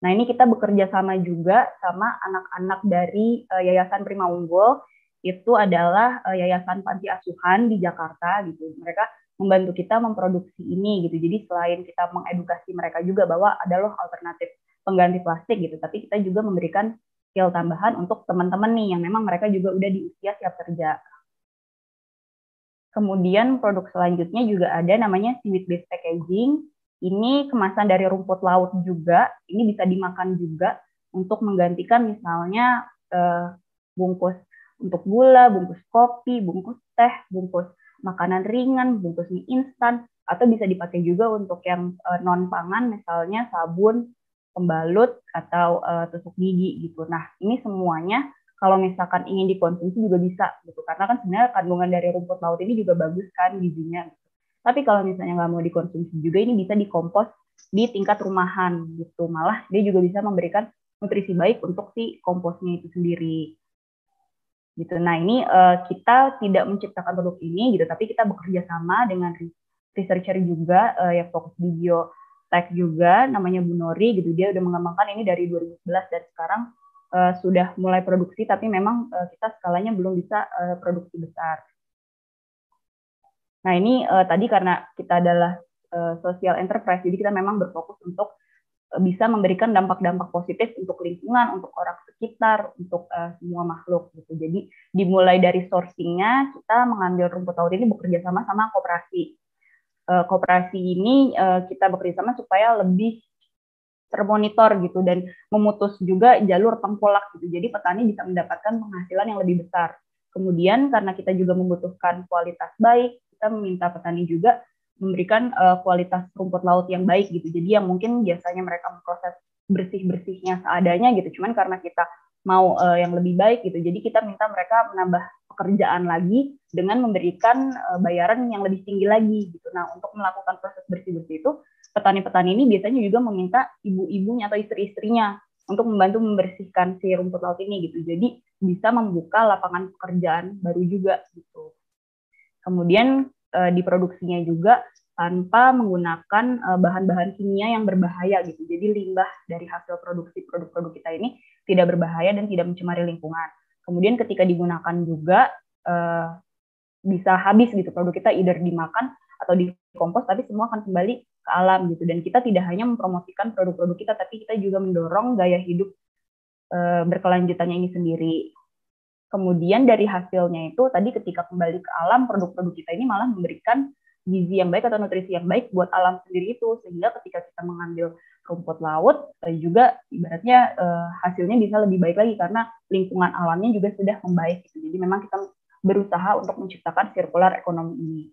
Nah ini kita bekerja sama juga sama anak-anak dari uh, Yayasan Prima Unggul itu adalah uh, Yayasan Panti Asuhan di Jakarta gitu. Mereka membantu kita memproduksi ini gitu. Jadi selain kita mengedukasi mereka juga bahwa ada loh alternatif pengganti plastik gitu, tapi kita juga memberikan skill tambahan untuk teman-teman nih yang memang mereka juga udah di usia siap kerja. Kemudian produk selanjutnya juga ada namanya seaweed based packaging ini kemasan dari rumput laut juga, ini bisa dimakan juga untuk menggantikan misalnya eh, bungkus untuk gula, bungkus kopi, bungkus teh, bungkus makanan ringan, bungkus mie instan, atau bisa dipakai juga untuk yang eh, non pangan misalnya sabun, pembalut atau eh, tusuk gigi gitu. Nah ini semuanya kalau misalkan ingin dikonsumsi juga bisa gitu karena kan sebenarnya kandungan dari rumput laut ini juga bagus kan gizinya tapi kalau misalnya nggak mau dikonsumsi juga ini bisa dikompos di tingkat rumahan gitu. Malah dia juga bisa memberikan nutrisi baik untuk si komposnya itu sendiri. Gitu. Nah ini uh, kita tidak menciptakan produk ini gitu, tapi kita bekerja sama dengan researcher juga uh, yang fokus di bio tech juga, namanya Bu Nori gitu. Dia udah mengembangkan ini dari 2011 dan sekarang uh, sudah mulai produksi, tapi memang uh, kita skalanya belum bisa uh, produksi besar Nah ini uh, tadi karena kita adalah uh, social enterprise, jadi kita memang berfokus untuk uh, bisa memberikan dampak-dampak positif untuk lingkungan, untuk orang sekitar, untuk uh, semua makhluk gitu. Jadi dimulai dari sourcingnya, kita mengambil rumput laut ini bekerja sama sama kooperasi. Uh, kooperasi ini uh, kita bekerja sama supaya lebih termonitor gitu dan memutus juga jalur tengkolak gitu. Jadi petani bisa mendapatkan penghasilan yang lebih besar. Kemudian karena kita juga membutuhkan kualitas baik, kita meminta petani juga memberikan uh, kualitas rumput laut yang baik gitu. Jadi yang mungkin biasanya mereka memproses bersih-bersihnya seadanya gitu. Cuman karena kita mau uh, yang lebih baik gitu. Jadi kita minta mereka menambah pekerjaan lagi dengan memberikan uh, bayaran yang lebih tinggi lagi gitu. Nah, untuk melakukan proses bersih-bersih itu petani-petani ini biasanya juga meminta ibu-ibunya atau istri-istrinya untuk membantu membersihkan si rumput laut ini gitu. Jadi bisa membuka lapangan pekerjaan baru juga gitu. Kemudian uh, eh, diproduksinya juga tanpa menggunakan eh, bahan-bahan kimia yang berbahaya gitu. Jadi limbah dari hasil produksi produk-produk kita ini tidak berbahaya dan tidak mencemari lingkungan. Kemudian ketika digunakan juga uh, bisa habis gitu produk kita either dimakan atau dikompos tapi semua akan kembali ke alam gitu dan kita tidak hanya mempromosikan produk-produk kita tapi kita juga mendorong gaya hidup uh, berkelanjutannya ini sendiri. Kemudian dari hasilnya itu tadi ketika kembali ke alam produk-produk kita ini malah memberikan gizi yang baik atau nutrisi yang baik buat alam sendiri itu sehingga ketika kita mengambil rumput laut eh, juga ibaratnya eh, hasilnya bisa lebih baik lagi karena lingkungan alamnya juga sudah membaik gitu. Jadi memang kita berusaha untuk menciptakan sirkular ekonomi ini.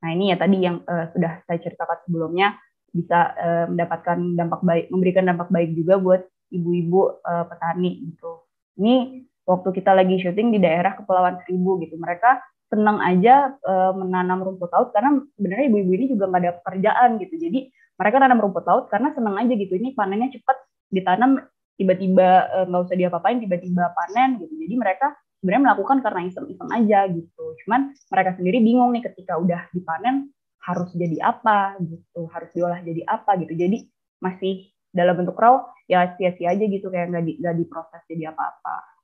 Nah ini ya tadi yang eh, sudah saya ceritakan sebelumnya bisa eh, mendapatkan dampak baik, memberikan dampak baik juga buat ibu-ibu eh, petani gitu. Ini waktu kita lagi syuting di daerah Kepulauan Seribu gitu. Mereka senang aja e, menanam rumput laut karena sebenarnya ibu-ibu ini juga nggak ada pekerjaan gitu. Jadi mereka nanam rumput laut karena senang aja gitu. Ini panennya cepat ditanam tiba-tiba eh, nggak -tiba, e, usah diapa-apain tiba-tiba panen gitu. Jadi mereka sebenarnya melakukan karena iseng-iseng aja gitu. Cuman mereka sendiri bingung nih ketika udah dipanen harus jadi apa gitu, harus diolah jadi apa gitu. Jadi masih dalam bentuk raw ya sia-sia aja gitu kayak nggak di, diproses jadi apa-apa.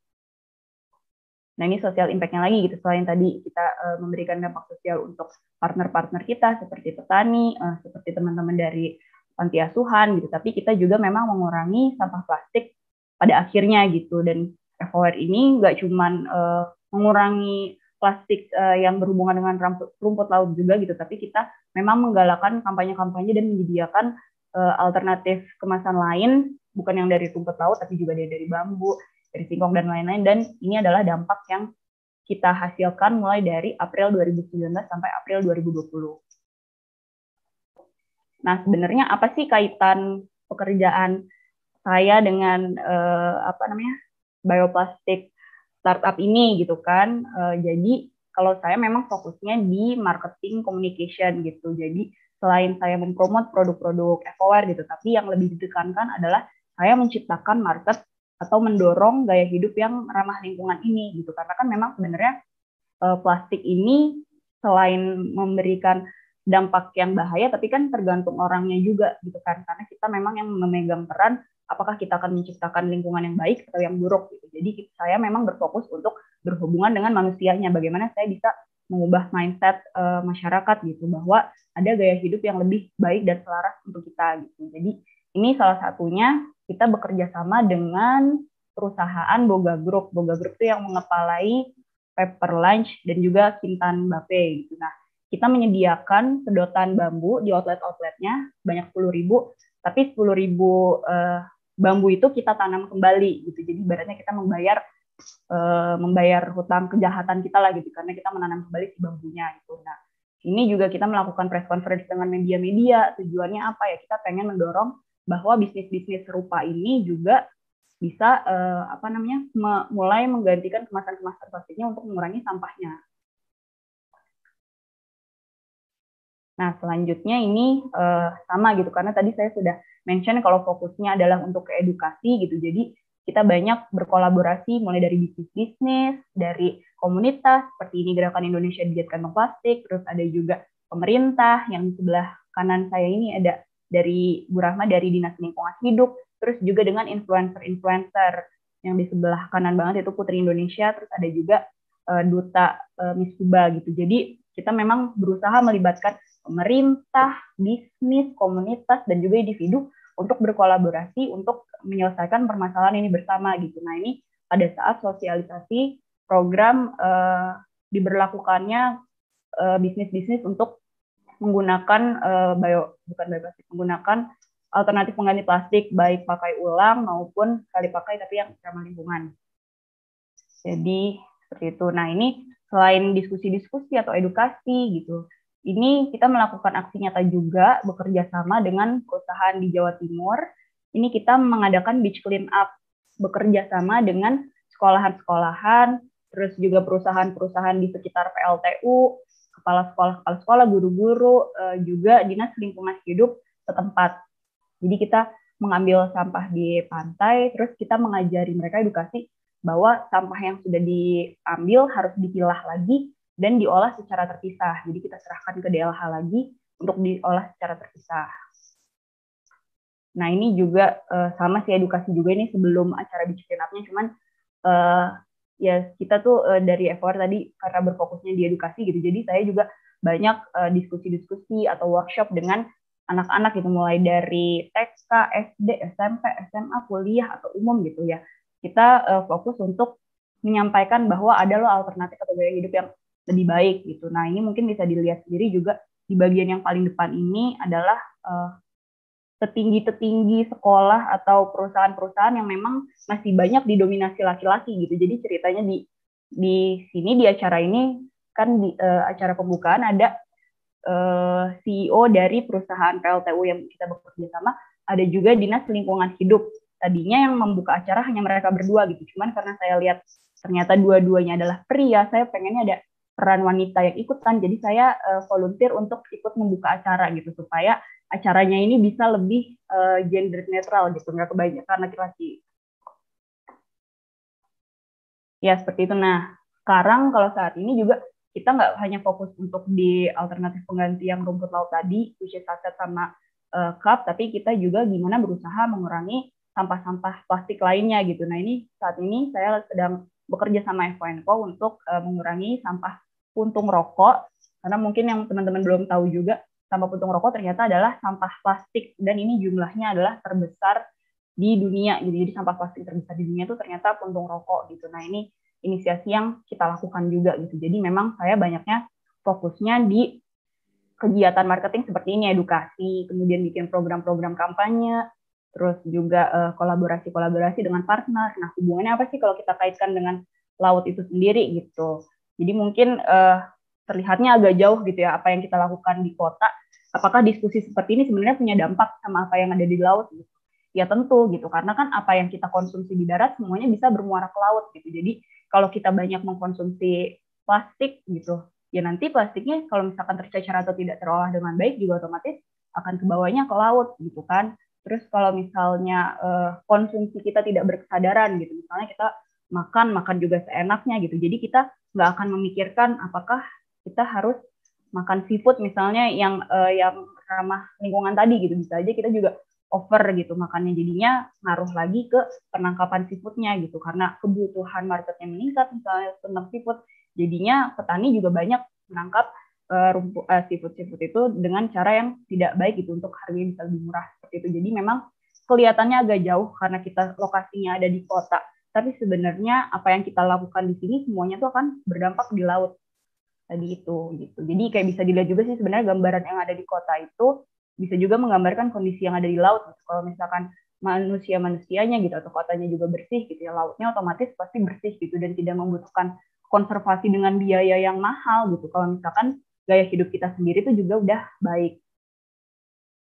Nah ini sosial impact-nya lagi gitu, selain tadi kita uh, memberikan dampak sosial untuk partner-partner kita seperti petani, uh, seperti teman-teman dari panti asuhan gitu, tapi kita juga memang mengurangi sampah plastik pada akhirnya gitu, dan FOR ini nggak cuman uh, mengurangi plastik uh, yang berhubungan dengan rumput, rumput laut juga gitu, tapi kita memang menggalakkan kampanye-kampanye dan menyediakan uh, alternatif kemasan lain bukan yang dari rumput laut tapi juga dari, dari bambu dari singkong dan lain-lain dan ini adalah dampak yang kita hasilkan mulai dari April 2019 sampai April 2020. Nah, sebenarnya apa sih kaitan pekerjaan saya dengan eh, apa namanya? bioplastik startup ini gitu kan. Eh, jadi kalau saya memang fokusnya di marketing communication gitu. Jadi selain saya mempromot produk-produk Ecoware gitu, tapi yang lebih ditekankan adalah saya menciptakan market atau mendorong gaya hidup yang ramah lingkungan ini gitu karena kan memang sebenarnya eh, plastik ini selain memberikan dampak yang bahaya tapi kan tergantung orangnya juga gitu kan karena kita memang yang memegang peran apakah kita akan menciptakan lingkungan yang baik atau yang buruk gitu. Jadi saya memang berfokus untuk berhubungan dengan manusianya bagaimana saya bisa mengubah mindset uh, masyarakat gitu bahwa ada gaya hidup yang lebih baik dan selaras untuk kita gitu. Jadi ini salah satunya kita bekerja sama dengan perusahaan Boga Group. Boga Group itu yang mengepalai Pepper Lunch dan juga Kintan Bape. Gitu. Nah, kita menyediakan sedotan bambu di outlet-outletnya banyak 10 ribu, tapi 10 ribu eh, bambu itu kita tanam kembali gitu. Jadi ibaratnya kita membayar eh, membayar hutang kejahatan kita lah gitu karena kita menanam kembali si bambunya gitu. Nah, ini juga kita melakukan press conference dengan media-media. Tujuannya apa ya? Kita pengen mendorong bahwa bisnis-bisnis serupa ini juga bisa uh, apa namanya mulai menggantikan kemasan-kemasan plastiknya untuk mengurangi sampahnya. Nah selanjutnya ini uh, sama gitu karena tadi saya sudah mention kalau fokusnya adalah untuk edukasi gitu. Jadi kita banyak berkolaborasi mulai dari bisnis-bisnis, dari komunitas seperti ini Gerakan Indonesia Diet Kantong Plastik, terus ada juga pemerintah yang di sebelah kanan saya ini ada dari Bu Rahma dari Dinas Lingkungan Hidup, terus juga dengan influencer-influencer yang di sebelah kanan banget itu Putri Indonesia, terus ada juga uh, duta uh, Miss Kuba gitu. Jadi kita memang berusaha melibatkan pemerintah, bisnis, komunitas dan juga individu untuk berkolaborasi untuk menyelesaikan permasalahan ini bersama gitu. Nah, ini pada saat sosialisasi program uh, diberlakukannya uh, bisnis -bisnis untuk menggunakan uh, bio bukan bioplastik menggunakan alternatif pengganti plastik baik pakai ulang maupun sekali pakai tapi yang ramah lingkungan. Jadi seperti itu. Nah ini selain diskusi-diskusi atau edukasi gitu, ini kita melakukan aksi nyata juga bekerja sama dengan perusahaan di Jawa Timur. Ini kita mengadakan beach clean up bekerja sama dengan sekolahan-sekolahan, terus juga perusahaan-perusahaan di sekitar PLTU, kepala sekolah kepala sekolah guru-guru uh, juga dinas lingkungan hidup setempat jadi kita mengambil sampah di pantai terus kita mengajari mereka edukasi bahwa sampah yang sudah diambil harus dipilah lagi dan diolah secara terpisah jadi kita serahkan ke DLH lagi untuk diolah secara terpisah nah ini juga eh, sama sih edukasi juga ini sebelum acara cleanupnya, cuman eh, ya kita tuh uh, dari FOR tadi karena berfokusnya di edukasi gitu. Jadi saya juga banyak eh, diskusi-diskusi atau workshop dengan anak-anak gitu mulai dari TK, SD, SMP, SMA, kuliah atau umum gitu ya. Kita uh, fokus untuk menyampaikan bahwa ada loh alternatif atau gaya hidup yang lebih baik gitu. Nah, ini mungkin bisa dilihat sendiri juga di bagian yang paling depan ini adalah uh, setinggi tetinggi sekolah atau perusahaan-perusahaan yang memang masih banyak didominasi laki-laki gitu. Jadi ceritanya di di sini di acara ini kan di uh, acara pembukaan ada uh, eh, CEO dari perusahaan PLTU yang kita bekerja sama, ada juga dinas lingkungan hidup. Tadinya yang membuka acara hanya mereka berdua gitu. Cuman karena saya lihat ternyata dua-duanya adalah pria, saya pengennya ada peran wanita yang ikutan. Jadi saya uh, volunteer untuk ikut membuka acara gitu supaya acaranya ini bisa lebih uh, gender netral gitu, nggak kebanyakan laki-laki. Ya seperti itu. Nah sekarang kalau saat ini juga kita nggak hanya fokus untuk di alternatif pengganti yang rumput laut tadi, which is sama uh, cup, tapi kita juga gimana berusaha mengurangi sampah-sampah plastik lainnya gitu. Nah ini saat ini saya sedang bekerja sama FONCO untuk uh, mengurangi sampah puntung rokok karena mungkin yang teman-teman belum tahu juga sampah puntung rokok ternyata adalah sampah plastik dan ini jumlahnya adalah terbesar di dunia gitu. Jadi sampah plastik terbesar di dunia itu ternyata puntung rokok gitu. Nah, ini inisiasi yang kita lakukan juga gitu. Jadi memang saya banyaknya fokusnya di kegiatan marketing seperti ini edukasi, kemudian bikin program-program kampanye, terus juga eh, kolaborasi-kolaborasi dengan partner. Nah, hubungannya apa sih kalau kita kaitkan dengan laut itu sendiri gitu. Jadi mungkin uh, terlihatnya agak jauh gitu ya apa yang kita lakukan di kota. Apakah diskusi seperti ini sebenarnya punya dampak sama apa yang ada di laut? Gitu? Ya tentu gitu, karena kan apa yang kita konsumsi di darat semuanya bisa bermuara ke laut gitu. Jadi kalau kita banyak mengkonsumsi plastik gitu, ya nanti plastiknya kalau misalkan tercecer atau tidak terolah dengan baik juga otomatis akan kebawanya ke laut gitu kan. Terus kalau misalnya eh, konsumsi kita tidak berkesadaran gitu, misalnya kita makan makan juga seenaknya gitu jadi kita nggak akan memikirkan apakah kita harus makan seafood misalnya yang uh, yang ramah lingkungan tadi gitu bisa aja kita juga over gitu makannya jadinya ngaruh lagi ke penangkapan seafoodnya gitu karena kebutuhan marketnya meningkat misalnya tentang seafood jadinya petani juga banyak menangkap uh, eh, uh, eh, seafood seafood itu dengan cara yang tidak baik gitu untuk harganya bisa lebih murah seperti itu jadi memang kelihatannya agak jauh karena kita lokasinya ada di kota tapi sebenarnya apa yang kita lakukan di sini semuanya tuh akan berdampak di laut tadi itu gitu. Jadi kayak bisa dilihat juga sih sebenarnya gambaran yang ada di kota itu bisa juga menggambarkan kondisi yang ada di laut. Gitu. Kalau misalkan manusia-manusianya gitu atau kotanya juga bersih gitu ya, lautnya otomatis pasti bersih gitu dan tidak membutuhkan konservasi dengan biaya yang mahal gitu. Kalau misalkan gaya hidup kita sendiri itu juga udah baik.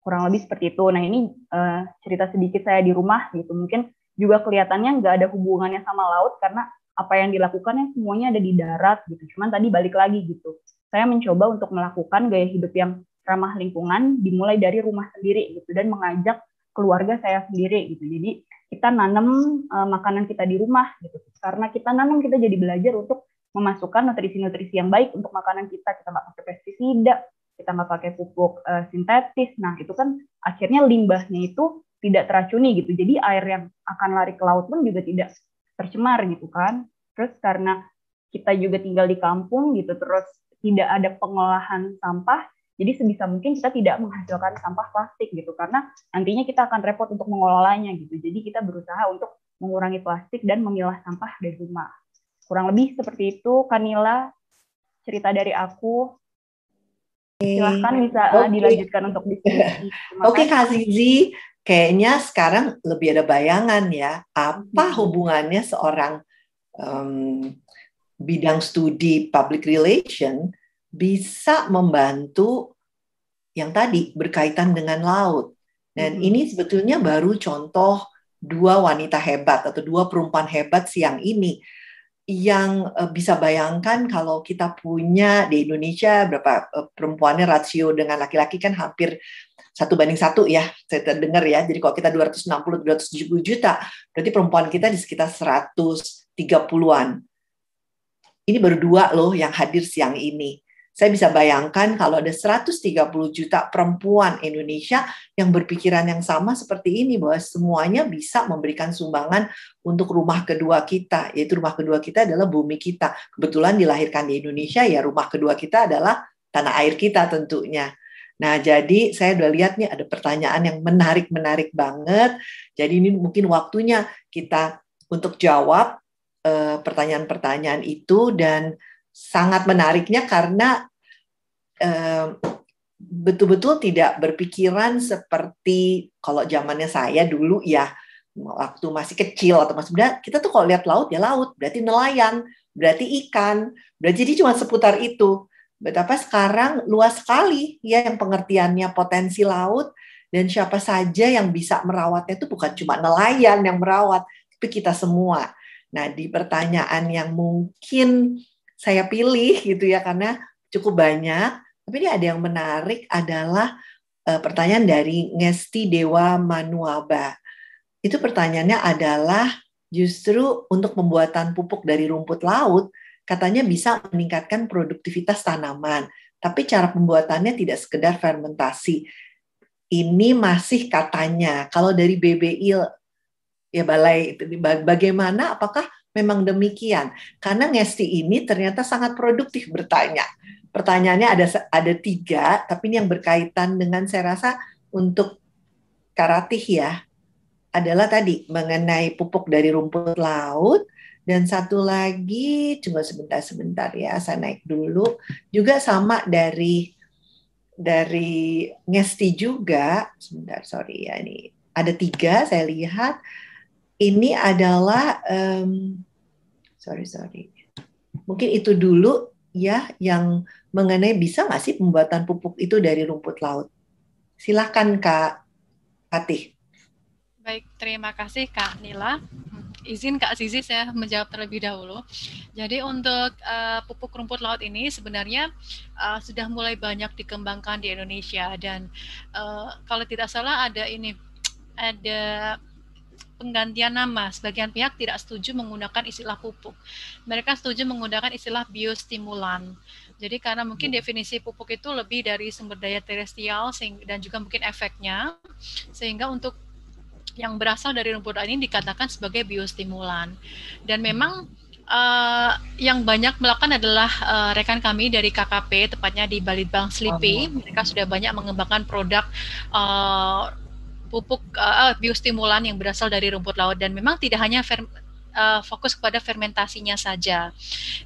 Kurang lebih seperti itu. Nah, ini uh, cerita sedikit saya di rumah gitu. Mungkin juga kelihatannya nggak ada hubungannya sama laut karena apa yang dilakukannya semuanya ada di darat gitu. Cuman tadi balik lagi gitu. Saya mencoba untuk melakukan gaya hidup yang ramah lingkungan dimulai dari rumah sendiri gitu dan mengajak keluarga saya sendiri gitu. Jadi kita nanam uh, eh, makanan kita di rumah gitu. Karena kita nanam kita jadi belajar untuk memasukkan nutrisi-nutrisi yang baik untuk makanan kita. Kita nggak pakai pestisida, kita nggak pakai pupuk uh, sintetis. Nah itu kan akhirnya limbahnya itu tidak teracuni gitu. Jadi air yang akan lari ke laut pun juga tidak tercemar gitu kan. Terus karena kita juga tinggal di kampung gitu, terus tidak ada pengolahan sampah, jadi sebisa mungkin kita tidak menghasilkan sampah plastik gitu karena nantinya kita akan repot untuk mengolahnya gitu. Jadi kita berusaha untuk mengurangi plastik dan memilah sampah dari rumah. Kurang lebih seperti itu Kanila cerita dari aku. Silahkan bisa eh, okay. dilanjutkan untuk diskusi. Oke okay, Kak Zizi, kayaknya sekarang lebih ada bayangan ya apa hubungannya seorang um, bidang studi public relation bisa membantu yang tadi berkaitan dengan laut dan hmm. ini sebetulnya baru contoh dua wanita hebat atau dua perempuan hebat siang ini yang eh, bisa bayangkan kalau kita punya di Indonesia berapa eh, perempuannya rasio dengan laki-laki kan hampir satu banding satu ya saya dengar ya jadi kalau kita 260 270 juta berarti perempuan kita di sekitar 130-an ini baru dua loh yang hadir siang ini saya bisa bayangkan kalau ada 130 juta perempuan Indonesia yang berpikiran yang sama seperti ini bahwa semuanya bisa memberikan sumbangan untuk rumah kedua kita yaitu rumah kedua kita adalah bumi kita kebetulan dilahirkan di Indonesia ya rumah kedua kita adalah tanah air kita tentunya Nah, jadi saya udah lihat nih ada pertanyaan yang menarik-menarik banget. Jadi ini mungkin waktunya kita untuk jawab pertanyaan eh, pertanyaan-pertanyaan itu dan sangat menariknya karena betul eh, betul-betul tidak berpikiran seperti kalau zamannya saya dulu ya waktu masih kecil atau masih muda kita tuh kalau lihat laut ya laut berarti nelayan berarti ikan berarti jadi cuma seputar itu betapa sekarang luas sekali ya yang pengertiannya potensi laut dan siapa saja yang bisa merawatnya itu bukan cuma nelayan yang merawat, tapi kita semua. Nah, di pertanyaan yang mungkin saya pilih gitu ya karena cukup banyak, tapi ini ada yang menarik adalah e, pertanyaan dari Ngesti Dewa Manuaba. Itu pertanyaannya adalah justru untuk pembuatan pupuk dari rumput laut katanya bisa meningkatkan produktivitas tanaman, tapi cara pembuatannya tidak sekedar fermentasi. Ini masih katanya. Kalau dari BBI ya balai bagaimana apakah memang demikian? Karena Ngesti ini ternyata sangat produktif bertanya. Pertanyaannya ada ada tiga, tapi ini yang berkaitan dengan saya rasa untuk karatih ya adalah tadi mengenai pupuk dari rumput laut, dan satu lagi, cuma sebentar-sebentar ya, saya naik dulu. Juga sama dari dari Ngesti juga, sebentar sorry ya ini ada tiga saya lihat. Ini adalah um, sorry sorry, mungkin itu dulu ya yang mengenai bisa nggak sih pembuatan pupuk itu dari rumput laut. Silahkan Kak Patih. Baik, terima kasih Kak Nila izin Kak Zizi saya menjawab terlebih dahulu. Jadi untuk uh, pupuk rumput laut ini sebenarnya uh, sudah mulai banyak dikembangkan di Indonesia dan uh, kalau tidak salah ada ini ada penggantian nama. Sebagian pihak tidak setuju menggunakan istilah pupuk. Mereka setuju menggunakan istilah biostimulan. Jadi karena mungkin hmm. definisi pupuk itu lebih dari sumber daya terestial dan juga mungkin efeknya, sehingga untuk yang berasal dari rumput laut ini dikatakan sebagai biostimulan. Dan memang uh, yang banyak melakukan adalah uh, rekan kami dari KKP, tepatnya di Balitbang Sleepy. Mereka sudah banyak mengembangkan produk uh, pupuk uh, biostimulan yang berasal dari rumput laut dan memang tidak hanya fer, uh, fokus kepada fermentasinya saja.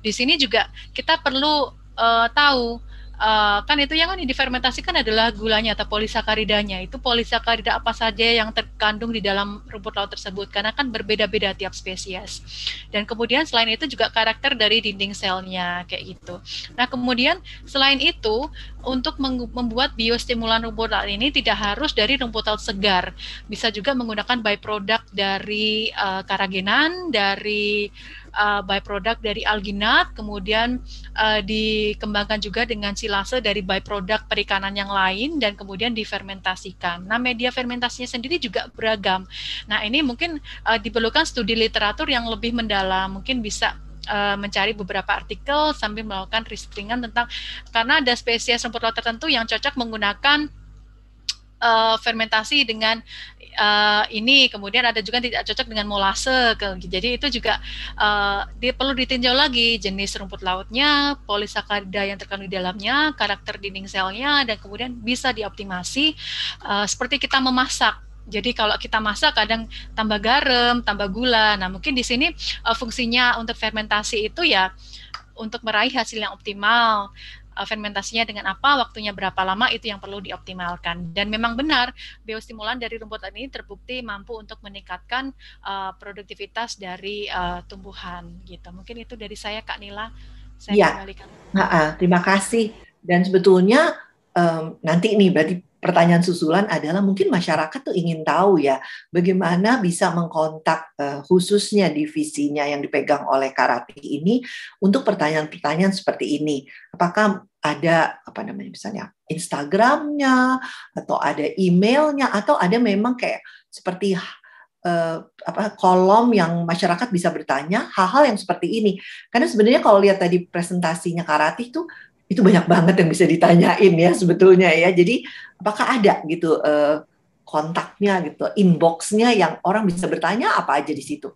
Di sini juga kita perlu uh, tahu uh, kan itu yang kan adalah gulanya atau polisakaridanya. Itu polisakarida apa saja yang terkandung di dalam rumput laut tersebut karena kan berbeda-beda tiap spesies. Dan kemudian selain itu juga karakter dari dinding selnya kayak gitu. Nah, kemudian selain itu untuk membuat biostimulan rumput laut ini tidak harus dari rumput laut segar. Bisa juga menggunakan byproduct dari uh, karagenan dari uh, byproduct dari alginat, kemudian uh, dikembangkan juga dengan silase dari byproduct perikanan yang lain dan kemudian difermentasikan. Nah, media fermentasinya sendiri juga beragam. Nah, ini mungkin uh, diperlukan studi literatur yang lebih mendalam, mungkin bisa uh, mencari beberapa artikel sambil melakukan riset ringan tentang karena ada spesies rumput laut tertentu yang cocok menggunakan uh, fermentasi dengan uh, ini kemudian ada juga tidak cocok dengan molase jadi itu juga uh, dia perlu ditinjau lagi jenis rumput lautnya polisakarida yang terkandung di dalamnya karakter dinding selnya dan kemudian bisa dioptimasi uh, seperti kita memasak jadi kalau kita masak kadang tambah garam, tambah gula. Nah mungkin di sini uh, fungsinya untuk fermentasi itu ya untuk meraih hasil yang optimal fermentasinya dengan apa, waktunya berapa lama itu yang perlu dioptimalkan. Dan memang benar biostimulan dari rumput ini terbukti mampu untuk meningkatkan uh, produktivitas dari uh, tumbuhan gitu. Mungkin itu dari saya Kak Nila. Saya ya. kembalikan. Ha -ha, terima kasih. Dan sebetulnya um, nanti ini berarti pertanyaan susulan adalah mungkin masyarakat tuh ingin tahu ya bagaimana bisa mengkontak uh, khususnya divisinya yang dipegang oleh Karati ini untuk pertanyaan-pertanyaan seperti ini. Apakah ada apa namanya misalnya Instagramnya atau ada emailnya atau ada memang kayak seperti uh, apa kolom yang masyarakat bisa bertanya hal-hal yang seperti ini. Karena sebenarnya kalau lihat tadi presentasinya Karati tuh itu banyak banget yang bisa ditanyain ya sebetulnya ya. Jadi apakah ada gitu uh, kontaknya gitu, inboxnya yang orang bisa bertanya apa aja di situ?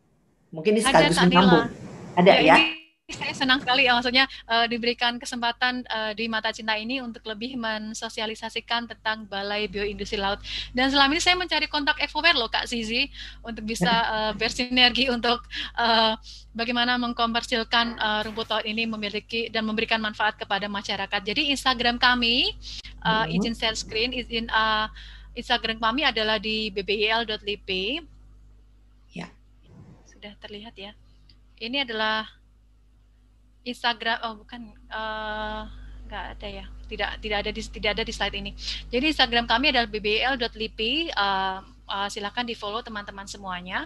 Mungkin ini sekaligus menambung. Ada, ada ya. ya? Ini saya senang sekali ya maksudnya uh, diberikan kesempatan uh, di Mata Cinta ini untuk lebih mensosialisasikan tentang Balai Bioindustri Laut. Dan selama ini saya mencari kontak FOR loh Kak Zizi untuk bisa uh, bersinergi untuk uh, bagaimana mengkomersilkan uh, rumput laut ini memiliki dan memberikan manfaat kepada masyarakat. Jadi Instagram kami uh, -hmm. izin share screen izin uh, Instagram kami adalah di bbil.lipi. Ya. Sudah terlihat ya. Ini adalah Instagram oh bukan uh, ada ya tidak tidak ada di tidak ada di slide ini jadi Instagram kami adalah bbl.lipi uh, eh, uh, eh, silahkan di follow teman-teman semuanya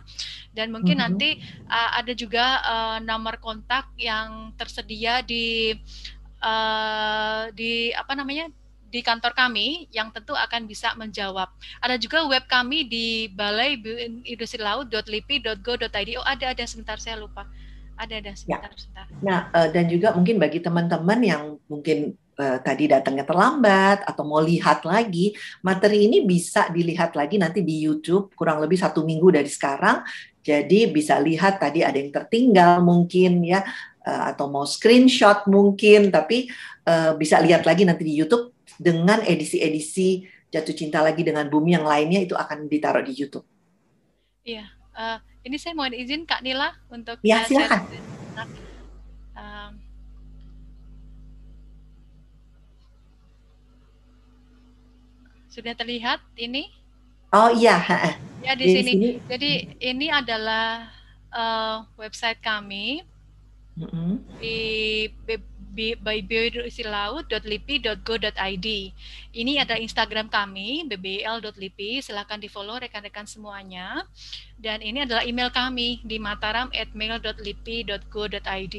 dan mungkin mm -hmm. nanti uh, ada juga uh, nomor kontak yang tersedia di uh, di apa namanya di kantor kami yang tentu akan bisa menjawab. Ada juga web kami di balai industri laut.lipi.go.id. Oh ada ada sebentar saya lupa. Ada ada sebentar ya. sebentar. Nah, uh, dan juga mungkin bagi teman-teman yang mungkin eh, tadi datangnya terlambat atau mau lihat lagi materi ini bisa dilihat lagi nanti di YouTube kurang lebih satu minggu dari sekarang jadi bisa lihat tadi ada yang tertinggal mungkin ya eh, atau mau screenshot mungkin tapi bisa lihat lagi nanti di YouTube dengan edisi-edisi jatuh cinta lagi dengan bumi yang lainnya itu akan ditaruh di YouTube. Iya, uh, ini saya mohon izin Kak Nila untuk ya, eh, silakan. Ehm, sudah terlihat ini? Oh iya. Ya di, di sini. sini. Jadi ini adalah uh, website kami mm -hmm. di by biodiversilaut.lipi.go.id. Ini adalah Instagram kami bbl.lipi. Silahkan di follow rekan-rekan semuanya. Dan ini adalah email kami di mataram@mail.lipi.go.id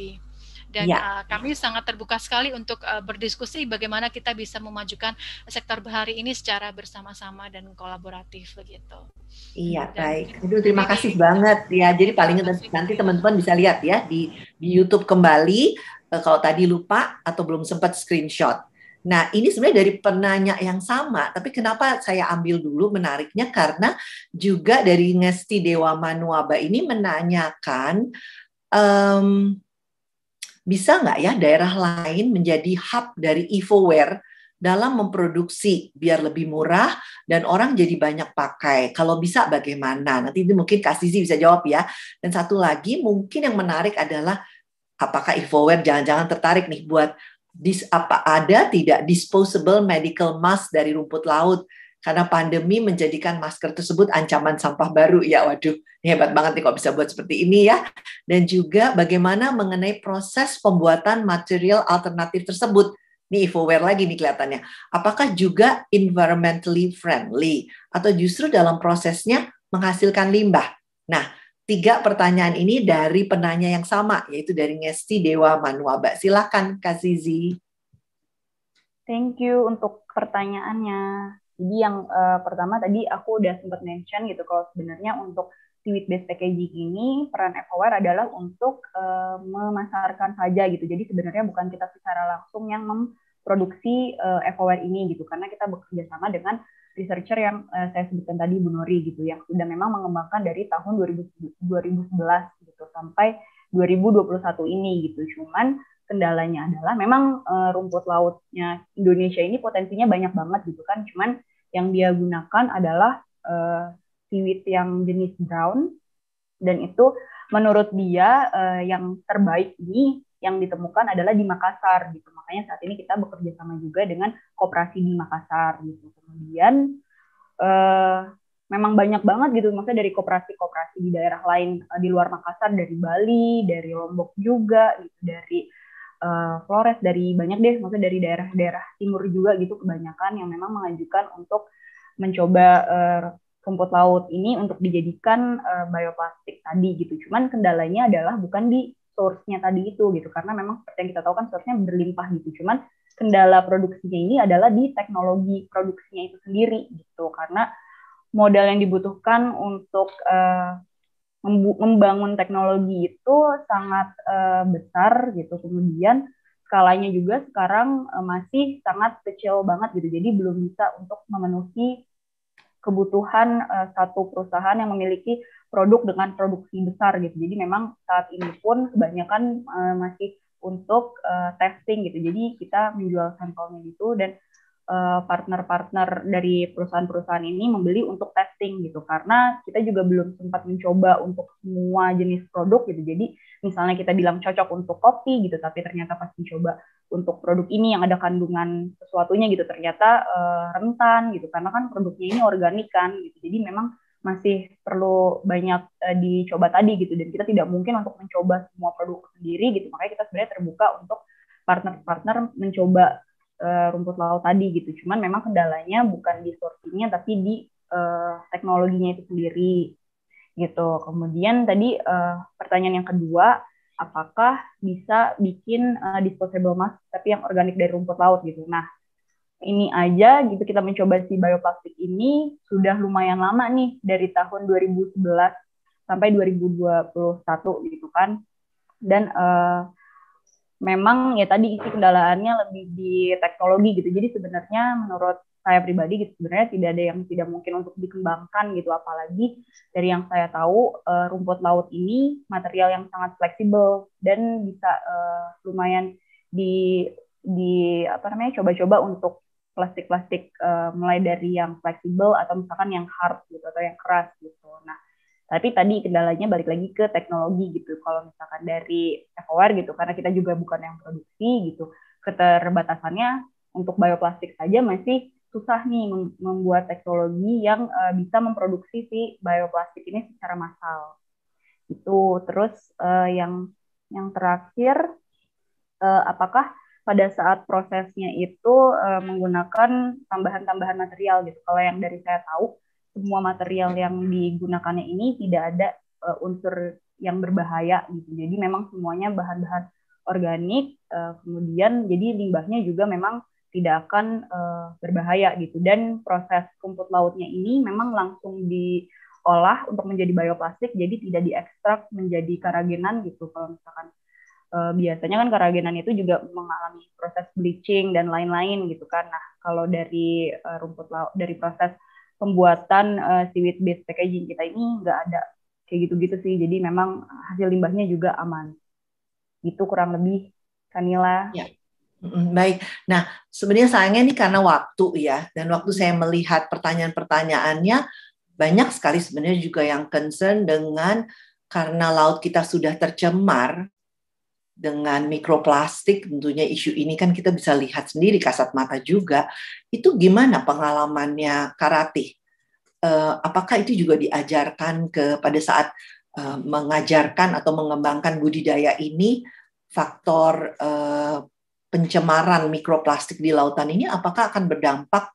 dan ya. uh, kami sangat terbuka sekali untuk uh, berdiskusi bagaimana kita bisa memajukan sektor bahari ini secara bersama-sama dan kolaboratif begitu. Iya, baik. Aduh, terima jadi, kasih banget ya. Jadi paling nanti teman-teman bisa lihat ya di di YouTube kembali eh, kalau tadi lupa atau belum sempat screenshot. Nah, ini sebenarnya dari penanya yang sama, tapi kenapa saya ambil dulu menariknya karena juga dari Ngesti Dewa Manuaba ini menanyakan um, bisa nggak ya daerah lain menjadi hub dari Evoware dalam memproduksi biar lebih murah dan orang jadi banyak pakai. Kalau bisa bagaimana? Nanti itu mungkin Kak Sisi bisa jawab ya. Dan satu lagi mungkin yang menarik adalah apakah Evoware jangan-jangan tertarik nih buat dis, apa ada tidak disposable medical mask dari rumput laut karena pandemi menjadikan masker tersebut ancaman sampah baru ya waduh hebat banget nih kok bisa buat seperti ini ya dan juga bagaimana mengenai proses pembuatan material alternatif tersebut nih wear lagi nih kelihatannya apakah juga environmentally friendly atau justru dalam prosesnya menghasilkan limbah nah tiga pertanyaan ini dari penanya yang sama yaitu dari Ngesti Dewa Manuaba silakan Kak Zizi Thank you untuk pertanyaannya. Jadi yang uh, pertama tadi aku udah sempat mention gitu kalau sebenarnya untuk tweet based packaging ini peran Evoware adalah untuk uh, memasarkan saja gitu. Jadi sebenarnya bukan kita secara langsung yang memproduksi uh, ini gitu karena kita bekerja sama dengan researcher yang uh, saya sebutkan tadi Bu Nori gitu yang sudah memang mengembangkan dari tahun 2011 gitu sampai 2021 ini gitu. Cuman kendalanya adalah memang uh, rumput lautnya Indonesia ini potensinya banyak banget gitu kan. Cuman yang dia gunakan adalah uh, yang jenis brown dan itu menurut dia uh, yang terbaik ini yang ditemukan adalah di Makassar gitu. Makanya saat ini kita bekerja sama juga dengan kooperasi di Makassar gitu. Kemudian uh, memang banyak banget gitu maksudnya dari kooperasi kooperasi di daerah lain uh, di luar Makassar dari Bali, dari Lombok juga gitu, dari uh, Flores dari banyak deh, maksudnya dari daerah-daerah timur juga gitu kebanyakan yang memang mengajukan untuk mencoba uh, rumput laut ini untuk dijadikan uh, bioplastik tadi gitu. Cuman kendalanya adalah bukan di source-nya tadi itu gitu karena memang seperti yang kita tahu kan source-nya berlimpah gitu. Cuman kendala produksinya ini adalah di teknologi produksinya itu sendiri gitu karena modal yang dibutuhkan untuk uh, membangun teknologi itu sangat uh, besar gitu. Kemudian skalanya juga sekarang uh, masih sangat kecil banget gitu. Jadi belum bisa untuk memenuhi kebutuhan uh, satu perusahaan yang memiliki produk dengan produksi besar gitu. Jadi memang saat ini pun kebanyakan uh, masih untuk uh, testing gitu. Jadi kita menjual sampelnya gitu dan Eh, partner-partner dari perusahaan-perusahaan ini membeli untuk testing gitu karena kita juga belum sempat mencoba untuk semua jenis produk gitu jadi misalnya kita bilang cocok untuk kopi gitu tapi ternyata pas mencoba untuk produk ini yang ada kandungan sesuatunya gitu ternyata uh, rentan gitu karena kan produknya ini organik kan gitu jadi memang masih perlu banyak uh, dicoba tadi gitu dan kita tidak mungkin untuk mencoba semua produk sendiri gitu makanya kita sebenarnya terbuka untuk partner-partner mencoba Eh, rumput laut tadi gitu. Cuman memang kendalanya bukan di sourcingnya tapi di uh, teknologinya itu sendiri gitu. Kemudian tadi uh, pertanyaan yang kedua, apakah bisa bikin uh, disposable mask tapi yang organik dari rumput laut gitu. Nah, ini aja gitu kita mencoba si bioplastik ini sudah lumayan lama nih dari tahun 2011 sampai 2021 gitu kan. Dan uh, memang ya tadi isi kendalaannya lebih di teknologi gitu. Jadi sebenarnya menurut saya pribadi gitu sebenarnya tidak ada yang tidak mungkin untuk dikembangkan gitu apalagi dari yang saya tahu uh, rumput laut ini material yang sangat fleksibel dan bisa uh, lumayan di di apa namanya coba-coba untuk plastik-plastik uh, mulai dari yang fleksibel atau misalkan yang hard gitu atau yang keras gitu. Nah, tapi tadi kendalanya balik lagi ke teknologi gitu. Kalau misalkan dari FOR gitu, karena kita juga bukan yang produksi gitu, keterbatasannya untuk bioplastik saja masih susah nih membuat teknologi yang uh, bisa memproduksi si bioplastik ini secara massal. Itu terus uh, yang yang terakhir uh, apakah pada saat prosesnya itu uh, menggunakan tambahan-tambahan material gitu. Kalau yang dari saya tahu semua material yang digunakannya ini tidak ada uh, unsur yang berbahaya gitu. Jadi memang semuanya bahan-bahan organik, uh, kemudian jadi limbahnya juga memang tidak akan uh, berbahaya gitu. Dan proses rumput lautnya ini memang langsung diolah untuk menjadi bioplastik, jadi tidak diekstrak menjadi karagenan gitu. Kalau misalkan uh, biasanya kan karagenan itu juga mengalami proses bleaching dan lain-lain gitu kan. Nah kalau dari uh, rumput laut dari proses pembuatan uh, eh, seaweed based packaging kita ini nggak ada kayak gitu-gitu sih. Jadi memang hasil limbahnya juga aman. Itu kurang lebih Kanila. Ya. Baik. Nah, sebenarnya sayangnya ini karena waktu ya dan waktu saya iya. melihat pertanyaan-pertanyaannya banyak sekali sebenarnya juga yang concern dengan karena laut kita sudah tercemar dengan mikroplastik tentunya isu ini kan kita bisa lihat sendiri kasat mata juga itu gimana pengalamannya karate eh, apakah itu juga diajarkan kepada saat eh, mengajarkan atau mengembangkan budidaya ini faktor eh, pencemaran mikroplastik di lautan ini apakah akan berdampak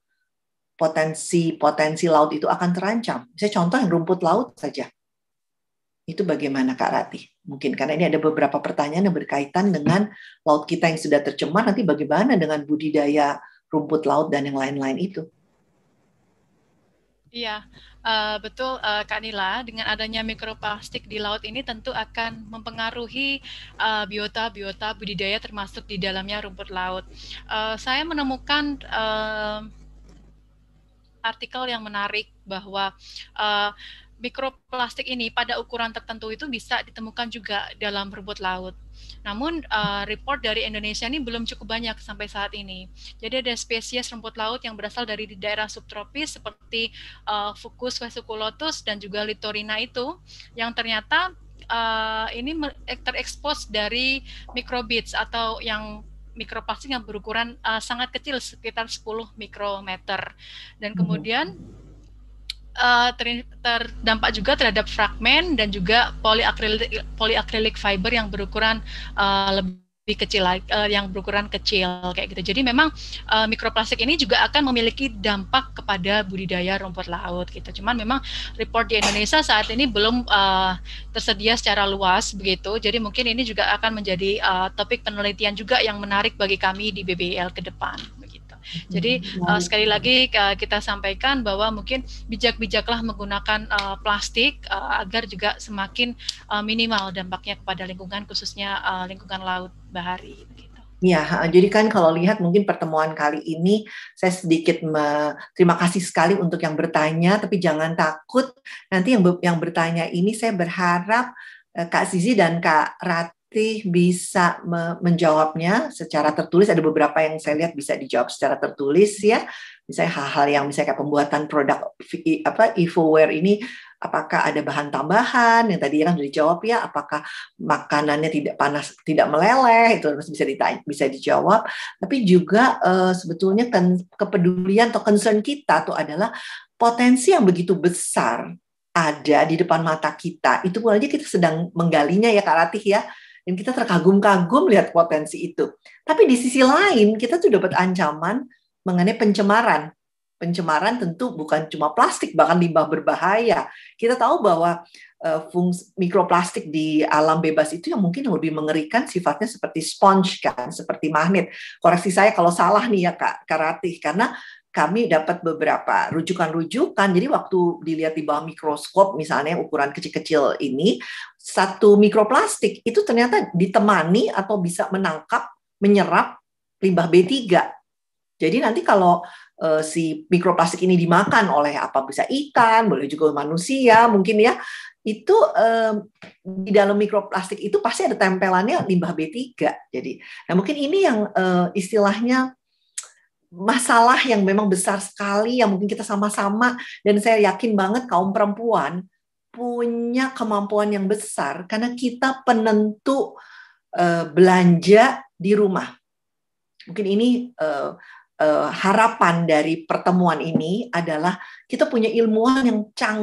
potensi potensi laut itu akan terancam. Saya contoh yang rumput laut saja. Itu bagaimana Kak Ratih? Mungkin karena ini ada beberapa pertanyaan yang berkaitan dengan laut kita yang sudah tercemar, nanti bagaimana dengan budidaya rumput laut dan yang lain-lain itu? Iya, uh, betul uh, Kak Nila. Dengan adanya mikroplastik di laut ini tentu akan mempengaruhi eh, biota-biota uh, budidaya termasuk di dalamnya rumput laut. Uh, saya menemukan uh, artikel yang menarik bahwa uh, mikroplastik ini pada ukuran tertentu itu bisa ditemukan juga dalam rumput laut. Namun uh, report dari Indonesia ini belum cukup banyak sampai saat ini. Jadi ada spesies rumput laut yang berasal dari daerah subtropis seperti uh, Fucus vesiculatus dan juga Litorina itu yang ternyata uh, ini terekspos dari microbits atau yang mikroplastik yang berukuran uh, sangat kecil sekitar 10 mikrometer. Dan hmm. kemudian uh, terdampak juga terhadap fragmen dan juga poliakrilik poliakrilik fiber yang berukuran uh, lebih kecil uh, yang berukuran kecil kayak gitu. Jadi memang uh, mikroplastik ini juga akan memiliki dampak kepada budidaya rumput laut gitu. Cuman memang report di Indonesia saat ini belum uh, tersedia secara luas begitu. Jadi mungkin ini juga akan menjadi uh, topik penelitian juga yang menarik bagi kami di BBL ke depan. Jadi uh, sekali lagi uh, kita sampaikan bahwa mungkin bijak-bijaklah menggunakan uh, plastik uh, agar juga semakin uh, minimal dampaknya kepada lingkungan khususnya uh, lingkungan laut bahari. Ya, jadi kan kalau lihat mungkin pertemuan kali ini saya sedikit terima kasih sekali untuk yang bertanya, tapi jangan takut nanti yang yang bertanya ini saya berharap Kak Sizi dan Kak Rat masih bisa menjawabnya secara tertulis. Ada beberapa yang saya lihat bisa dijawab secara tertulis ya. Misalnya hal-hal yang misalnya kayak pembuatan produk apa Evoware ini apakah ada bahan tambahan yang tadi kan sudah dijawab ya apakah makanannya tidak panas tidak meleleh itu harus bisa ditanya, bisa dijawab tapi juga uh, sebetulnya ten, kepedulian atau concern kita tuh adalah potensi yang begitu besar ada di depan mata kita itu pun aja kita sedang menggalinya ya Kak Ratih ya dan kita terkagum-kagum lihat potensi itu. Tapi di sisi lain kita tuh dapat ancaman mengenai pencemaran. Pencemaran tentu bukan cuma plastik, bahkan limbah berbahaya. Kita tahu bahwa uh, fungsi mikroplastik di alam bebas itu yang mungkin lebih mengerikan sifatnya seperti sponge kan, seperti magnet. Koreksi saya kalau salah nih ya Kak Karati, karena kami dapat beberapa rujukan-rujukan. Jadi waktu dilihat di bawah mikroskop misalnya ukuran kecil-kecil ini, satu mikroplastik itu ternyata ditemani atau bisa menangkap, menyerap limbah B3. Jadi nanti kalau uh, si mikroplastik ini dimakan oleh apa bisa ikan, boleh juga manusia mungkin ya, itu eh, di dalam mikroplastik itu pasti ada tempelannya limbah B3. Jadi, nah mungkin ini yang eh, istilahnya masalah yang memang besar sekali yang mungkin kita sama-sama dan saya yakin banget kaum perempuan punya kemampuan yang besar karena kita penentu uh, belanja di rumah. Mungkin ini uh, uh, harapan dari pertemuan ini adalah kita punya ilmuwan yang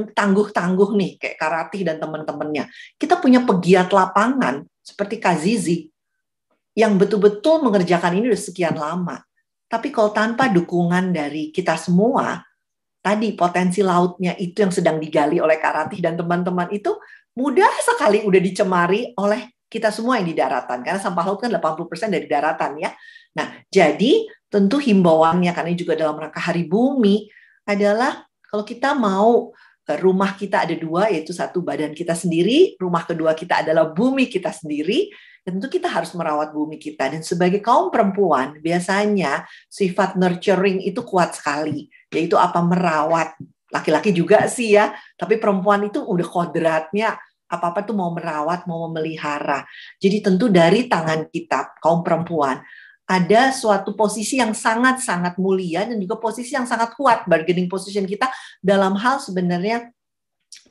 tangguh-tangguh nih kayak Karatih dan teman-temannya. Kita punya pegiat lapangan seperti Kazizi yang betul-betul mengerjakan ini sudah sekian lama. Tapi kalau tanpa dukungan dari kita semua, tadi potensi lautnya itu yang sedang digali oleh Karatih dan teman-teman itu mudah sekali udah dicemari oleh kita semua yang di daratan karena sampah laut kan 80% dari daratan ya. Nah, jadi tentu himbauannya karena ini juga dalam rangka Hari Bumi adalah kalau kita mau e, rumah kita ada dua yaitu satu badan kita sendiri, rumah kedua kita adalah bumi kita sendiri tentu kita harus merawat bumi kita dan sebagai kaum perempuan biasanya sifat nurturing itu kuat sekali yaitu apa merawat laki-laki juga sih ya tapi perempuan itu udah kodratnya apa-apa tuh mau merawat mau memelihara jadi tentu dari tangan kita kaum perempuan ada suatu posisi yang sangat-sangat mulia dan juga posisi yang sangat kuat bargaining position kita dalam hal sebenarnya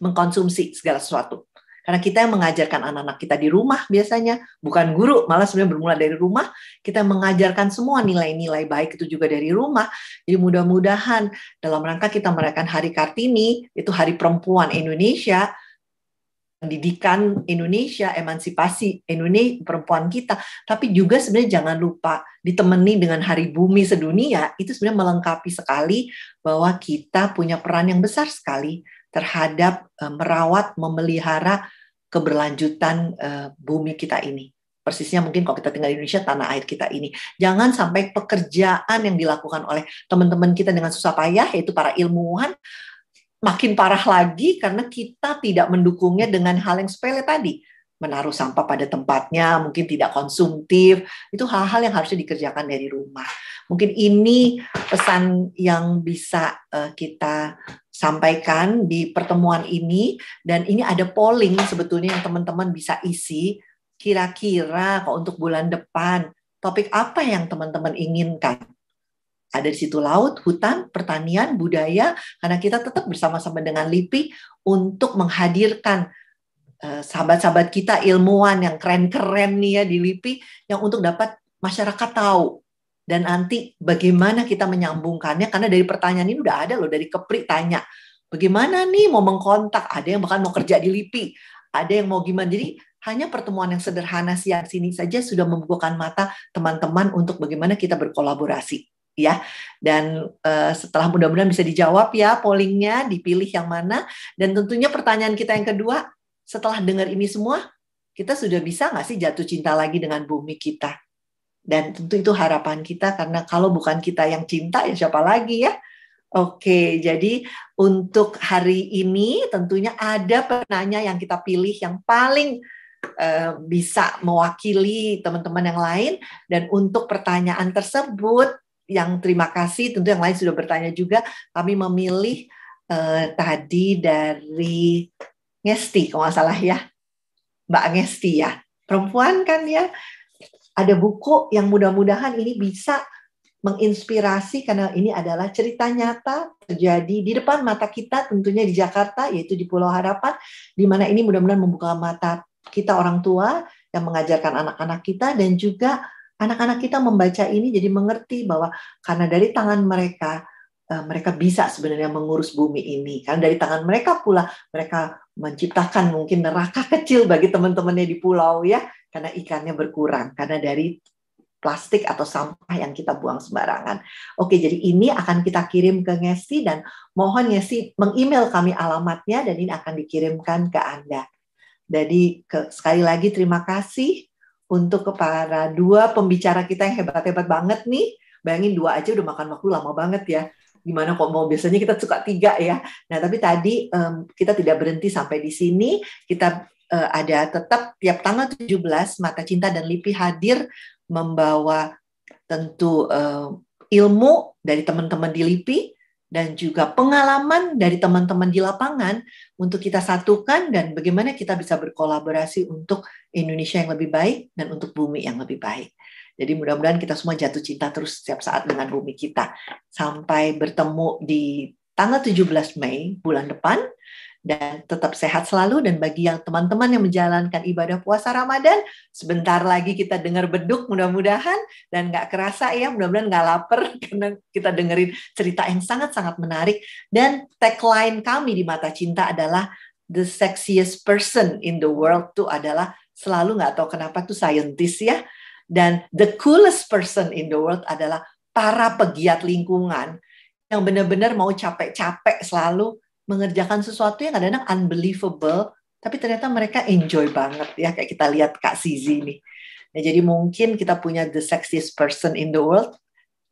mengkonsumsi segala sesuatu. Karena kita yang mengajarkan anak-anak kita di rumah biasanya, bukan guru, malah sebenarnya bermula dari rumah, kita mengajarkan semua nilai-nilai baik itu juga dari rumah. Jadi mudah-mudahan dalam rangka kita merayakan Hari Kartini, itu Hari Perempuan Indonesia, pendidikan Indonesia, emansipasi Indonesia, perempuan kita, tapi juga sebenarnya jangan lupa ditemani dengan Hari Bumi Sedunia, itu sebenarnya melengkapi sekali bahwa kita punya peran yang besar sekali terhadap eh, merawat, memelihara keberlanjutan eh, bumi kita ini. Persisnya mungkin kalau kita tinggal di Indonesia, tanah air kita ini. Jangan sampai pekerjaan yang dilakukan oleh teman-teman kita dengan susah payah, yaitu para ilmuwan, makin parah lagi karena kita tidak mendukungnya dengan hal yang sepele tadi. Menaruh sampah pada tempatnya, mungkin tidak konsumtif. Itu hal-hal yang harusnya dikerjakan dari rumah. Mungkin ini pesan yang bisa uh, kita sampaikan di pertemuan ini dan ini ada polling sebetulnya yang teman-teman bisa isi kira-kira kok untuk bulan depan topik apa yang teman-teman inginkan. Ada di situ laut, hutan, pertanian, budaya karena kita tetap bersama-sama dengan LIPI untuk menghadirkan eh, sahabat-sahabat kita ilmuwan yang keren-keren nih ya di LIPI yang untuk dapat masyarakat tahu dan anti bagaimana kita menyambungkannya karena dari pertanyaan ini udah ada loh dari Kepri tanya bagaimana nih mau mengkontak ada yang bahkan mau kerja di LIPI ada yang mau gimana jadi hanya pertemuan yang sederhana siang sini saja sudah membukakan mata teman-teman untuk bagaimana kita berkolaborasi ya dan uh, setelah mudah-mudahan bisa dijawab ya pollingnya dipilih yang mana dan tentunya pertanyaan kita yang kedua setelah dengar ini semua kita sudah bisa nggak sih jatuh cinta lagi dengan bumi kita dan tentu itu harapan kita karena kalau bukan kita yang cinta ya siapa lagi ya? Oke, jadi untuk hari ini tentunya ada penanya yang kita pilih yang paling uh, bisa mewakili teman-teman yang lain dan untuk pertanyaan tersebut yang terima kasih tentu yang lain sudah bertanya juga kami memilih uh, tadi dari Ngesti kalau nggak salah ya Mbak Ngesti ya perempuan kan ya ada buku yang mudah-mudahan ini bisa menginspirasi karena ini adalah cerita nyata terjadi di depan mata kita tentunya di Jakarta yaitu di Pulau Harapan di mana ini mudah-mudahan membuka mata kita orang tua yang mengajarkan anak-anak kita dan juga anak-anak kita membaca ini jadi mengerti bahwa karena dari tangan mereka eh, mereka bisa sebenarnya mengurus bumi ini karena dari tangan mereka pula mereka menciptakan mungkin neraka kecil bagi teman-temannya di pulau ya karena ikannya berkurang karena dari plastik atau sampah yang kita buang sembarangan. Oke, jadi ini akan kita kirim ke Ngesti dan mohon Ngesti meng-email kami alamatnya dan ini akan dikirimkan ke Anda. Jadi ke, sekali lagi terima kasih untuk para dua pembicara kita yang hebat-hebat banget nih. Bayangin dua aja udah makan waktu lama banget ya. Gimana kok mau biasanya kita suka tiga ya. Nah tapi tadi um, kita tidak berhenti sampai di sini. Kita uh, ada tetap tiap tanggal 17 Mata Cinta dan Lipi hadir membawa tentu uh, ilmu dari teman-teman di LIPI dan juga pengalaman dari teman-teman di lapangan untuk kita satukan dan bagaimana kita bisa berkolaborasi untuk Indonesia yang lebih baik dan untuk bumi yang lebih baik. Jadi mudah-mudahan kita semua jatuh cinta terus setiap saat dengan bumi kita. Sampai bertemu di tanggal 17 Mei bulan depan dan tetap sehat selalu dan bagi yang teman-teman yang menjalankan ibadah puasa Ramadan sebentar lagi kita dengar beduk mudah-mudahan dan nggak kerasa ya mudah-mudahan nggak lapar karena kita dengerin cerita yang sangat-sangat menarik dan tagline kami di Mata Cinta adalah the sexiest person in the world tuh adalah selalu nggak tahu kenapa tuh scientist ya dan the coolest person in the world adalah para pegiat lingkungan yang benar-benar mau capek-capek selalu mengerjakan sesuatu yang kadang-kadang unbelievable, tapi ternyata mereka enjoy banget ya kayak kita lihat Kak Sizi nih. Nah, jadi mungkin kita punya the sexiest person in the world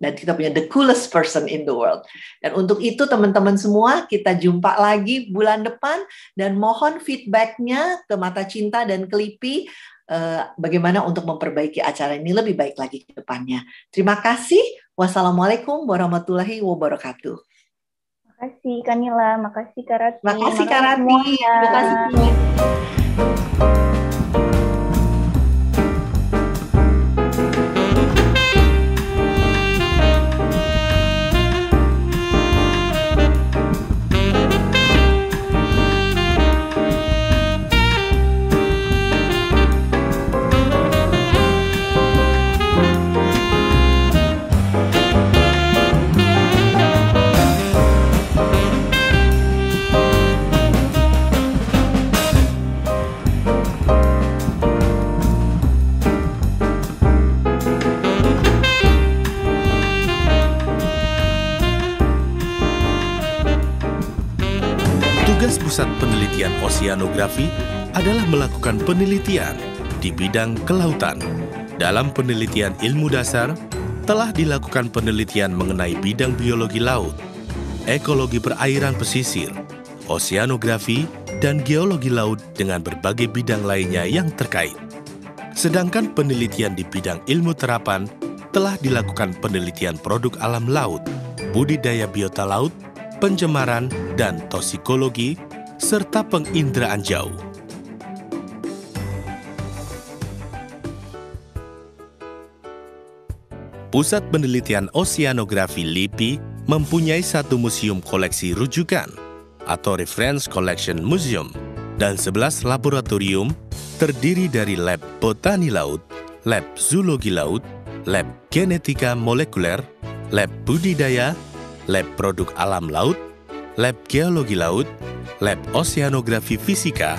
dan kita punya the coolest person in the world. Dan untuk itu teman-teman semua kita jumpa lagi bulan depan dan mohon feedbacknya ke Mata Cinta dan Kelipi eh, bagaimana untuk memperbaiki acara ini lebih baik lagi ke depannya. Terima kasih. Wassalamualaikum warahmatullahi wabarakatuh. Makasih Kanila, makasih Karati. Makasih Karati. Makasih. makasih. Pusat Penelitian Oseanografi adalah melakukan penelitian di bidang kelautan. Dalam penelitian ilmu dasar, telah dilakukan penelitian mengenai bidang biologi laut, ekologi perairan pesisir, oseanografi, dan geologi laut dengan berbagai bidang lainnya yang terkait. Sedangkan penelitian di bidang ilmu terapan telah dilakukan penelitian produk alam laut, budidaya biota laut, pencemaran, dan toksikologi serta penginderaan jauh. Pusat Penelitian Oseanografi LIPI mempunyai satu museum koleksi rujukan atau Reference Collection Museum dan 11 laboratorium terdiri dari lab botani laut, lab zoologi laut, lab genetika molekuler, lab budidaya, lab produk alam laut, lab geologi laut, Lab Oseanografi Fisika,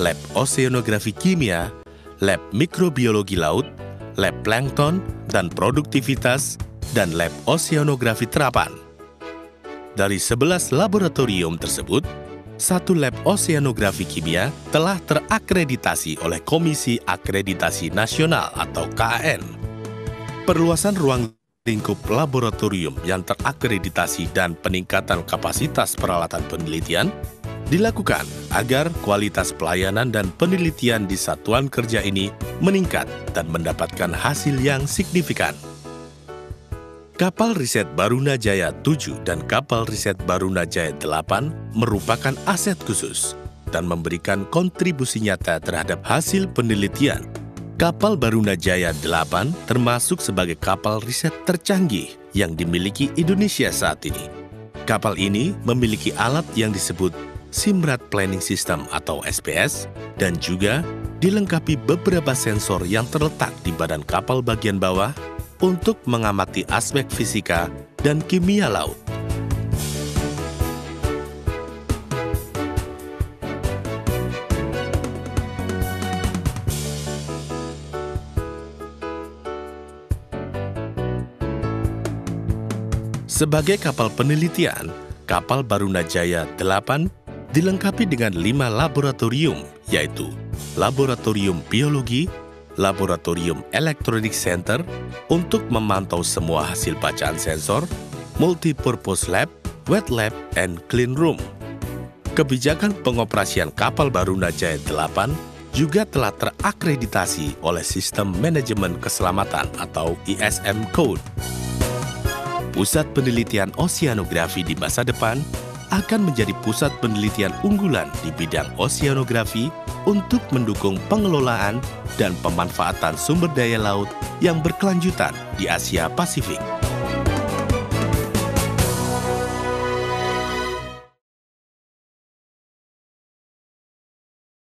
Lab Oseanografi Kimia, Lab Mikrobiologi Laut, Lab Plankton dan Produktivitas, dan Lab Oseanografi Terapan. Dari 11 laboratorium tersebut, satu lab Oseanografi kimia telah terakreditasi oleh Komisi Akreditasi Nasional atau KAN. Perluasan ruang lingkup laboratorium yang terakreditasi dan peningkatan kapasitas peralatan penelitian dilakukan agar kualitas pelayanan dan penelitian di satuan kerja ini meningkat dan mendapatkan hasil yang signifikan. Kapal riset Baruna Jaya 7 dan kapal riset Baruna Jaya 8 merupakan aset khusus dan memberikan kontribusi nyata terhadap hasil penelitian. Kapal Baruna Jaya 8 termasuk sebagai kapal riset tercanggih yang dimiliki Indonesia saat ini. Kapal ini memiliki alat yang disebut Simrad Planning System atau SPS, dan juga dilengkapi beberapa sensor yang terletak di badan kapal bagian bawah untuk mengamati aspek fisika dan kimia laut. Sebagai kapal penelitian, kapal Barunajaya 8 dilengkapi dengan lima laboratorium, yaitu Laboratorium Biologi, Laboratorium Electronic Center untuk memantau semua hasil bacaan sensor, Multipurpose Lab, Wet Lab, and Clean Room. Kebijakan pengoperasian kapal baru Najaya 8 juga telah terakreditasi oleh Sistem Manajemen Keselamatan atau ISM Code. Pusat Penelitian Oseanografi di masa depan akan menjadi pusat penelitian unggulan di bidang oseanografi untuk mendukung pengelolaan dan pemanfaatan sumber daya laut yang berkelanjutan di Asia Pasifik.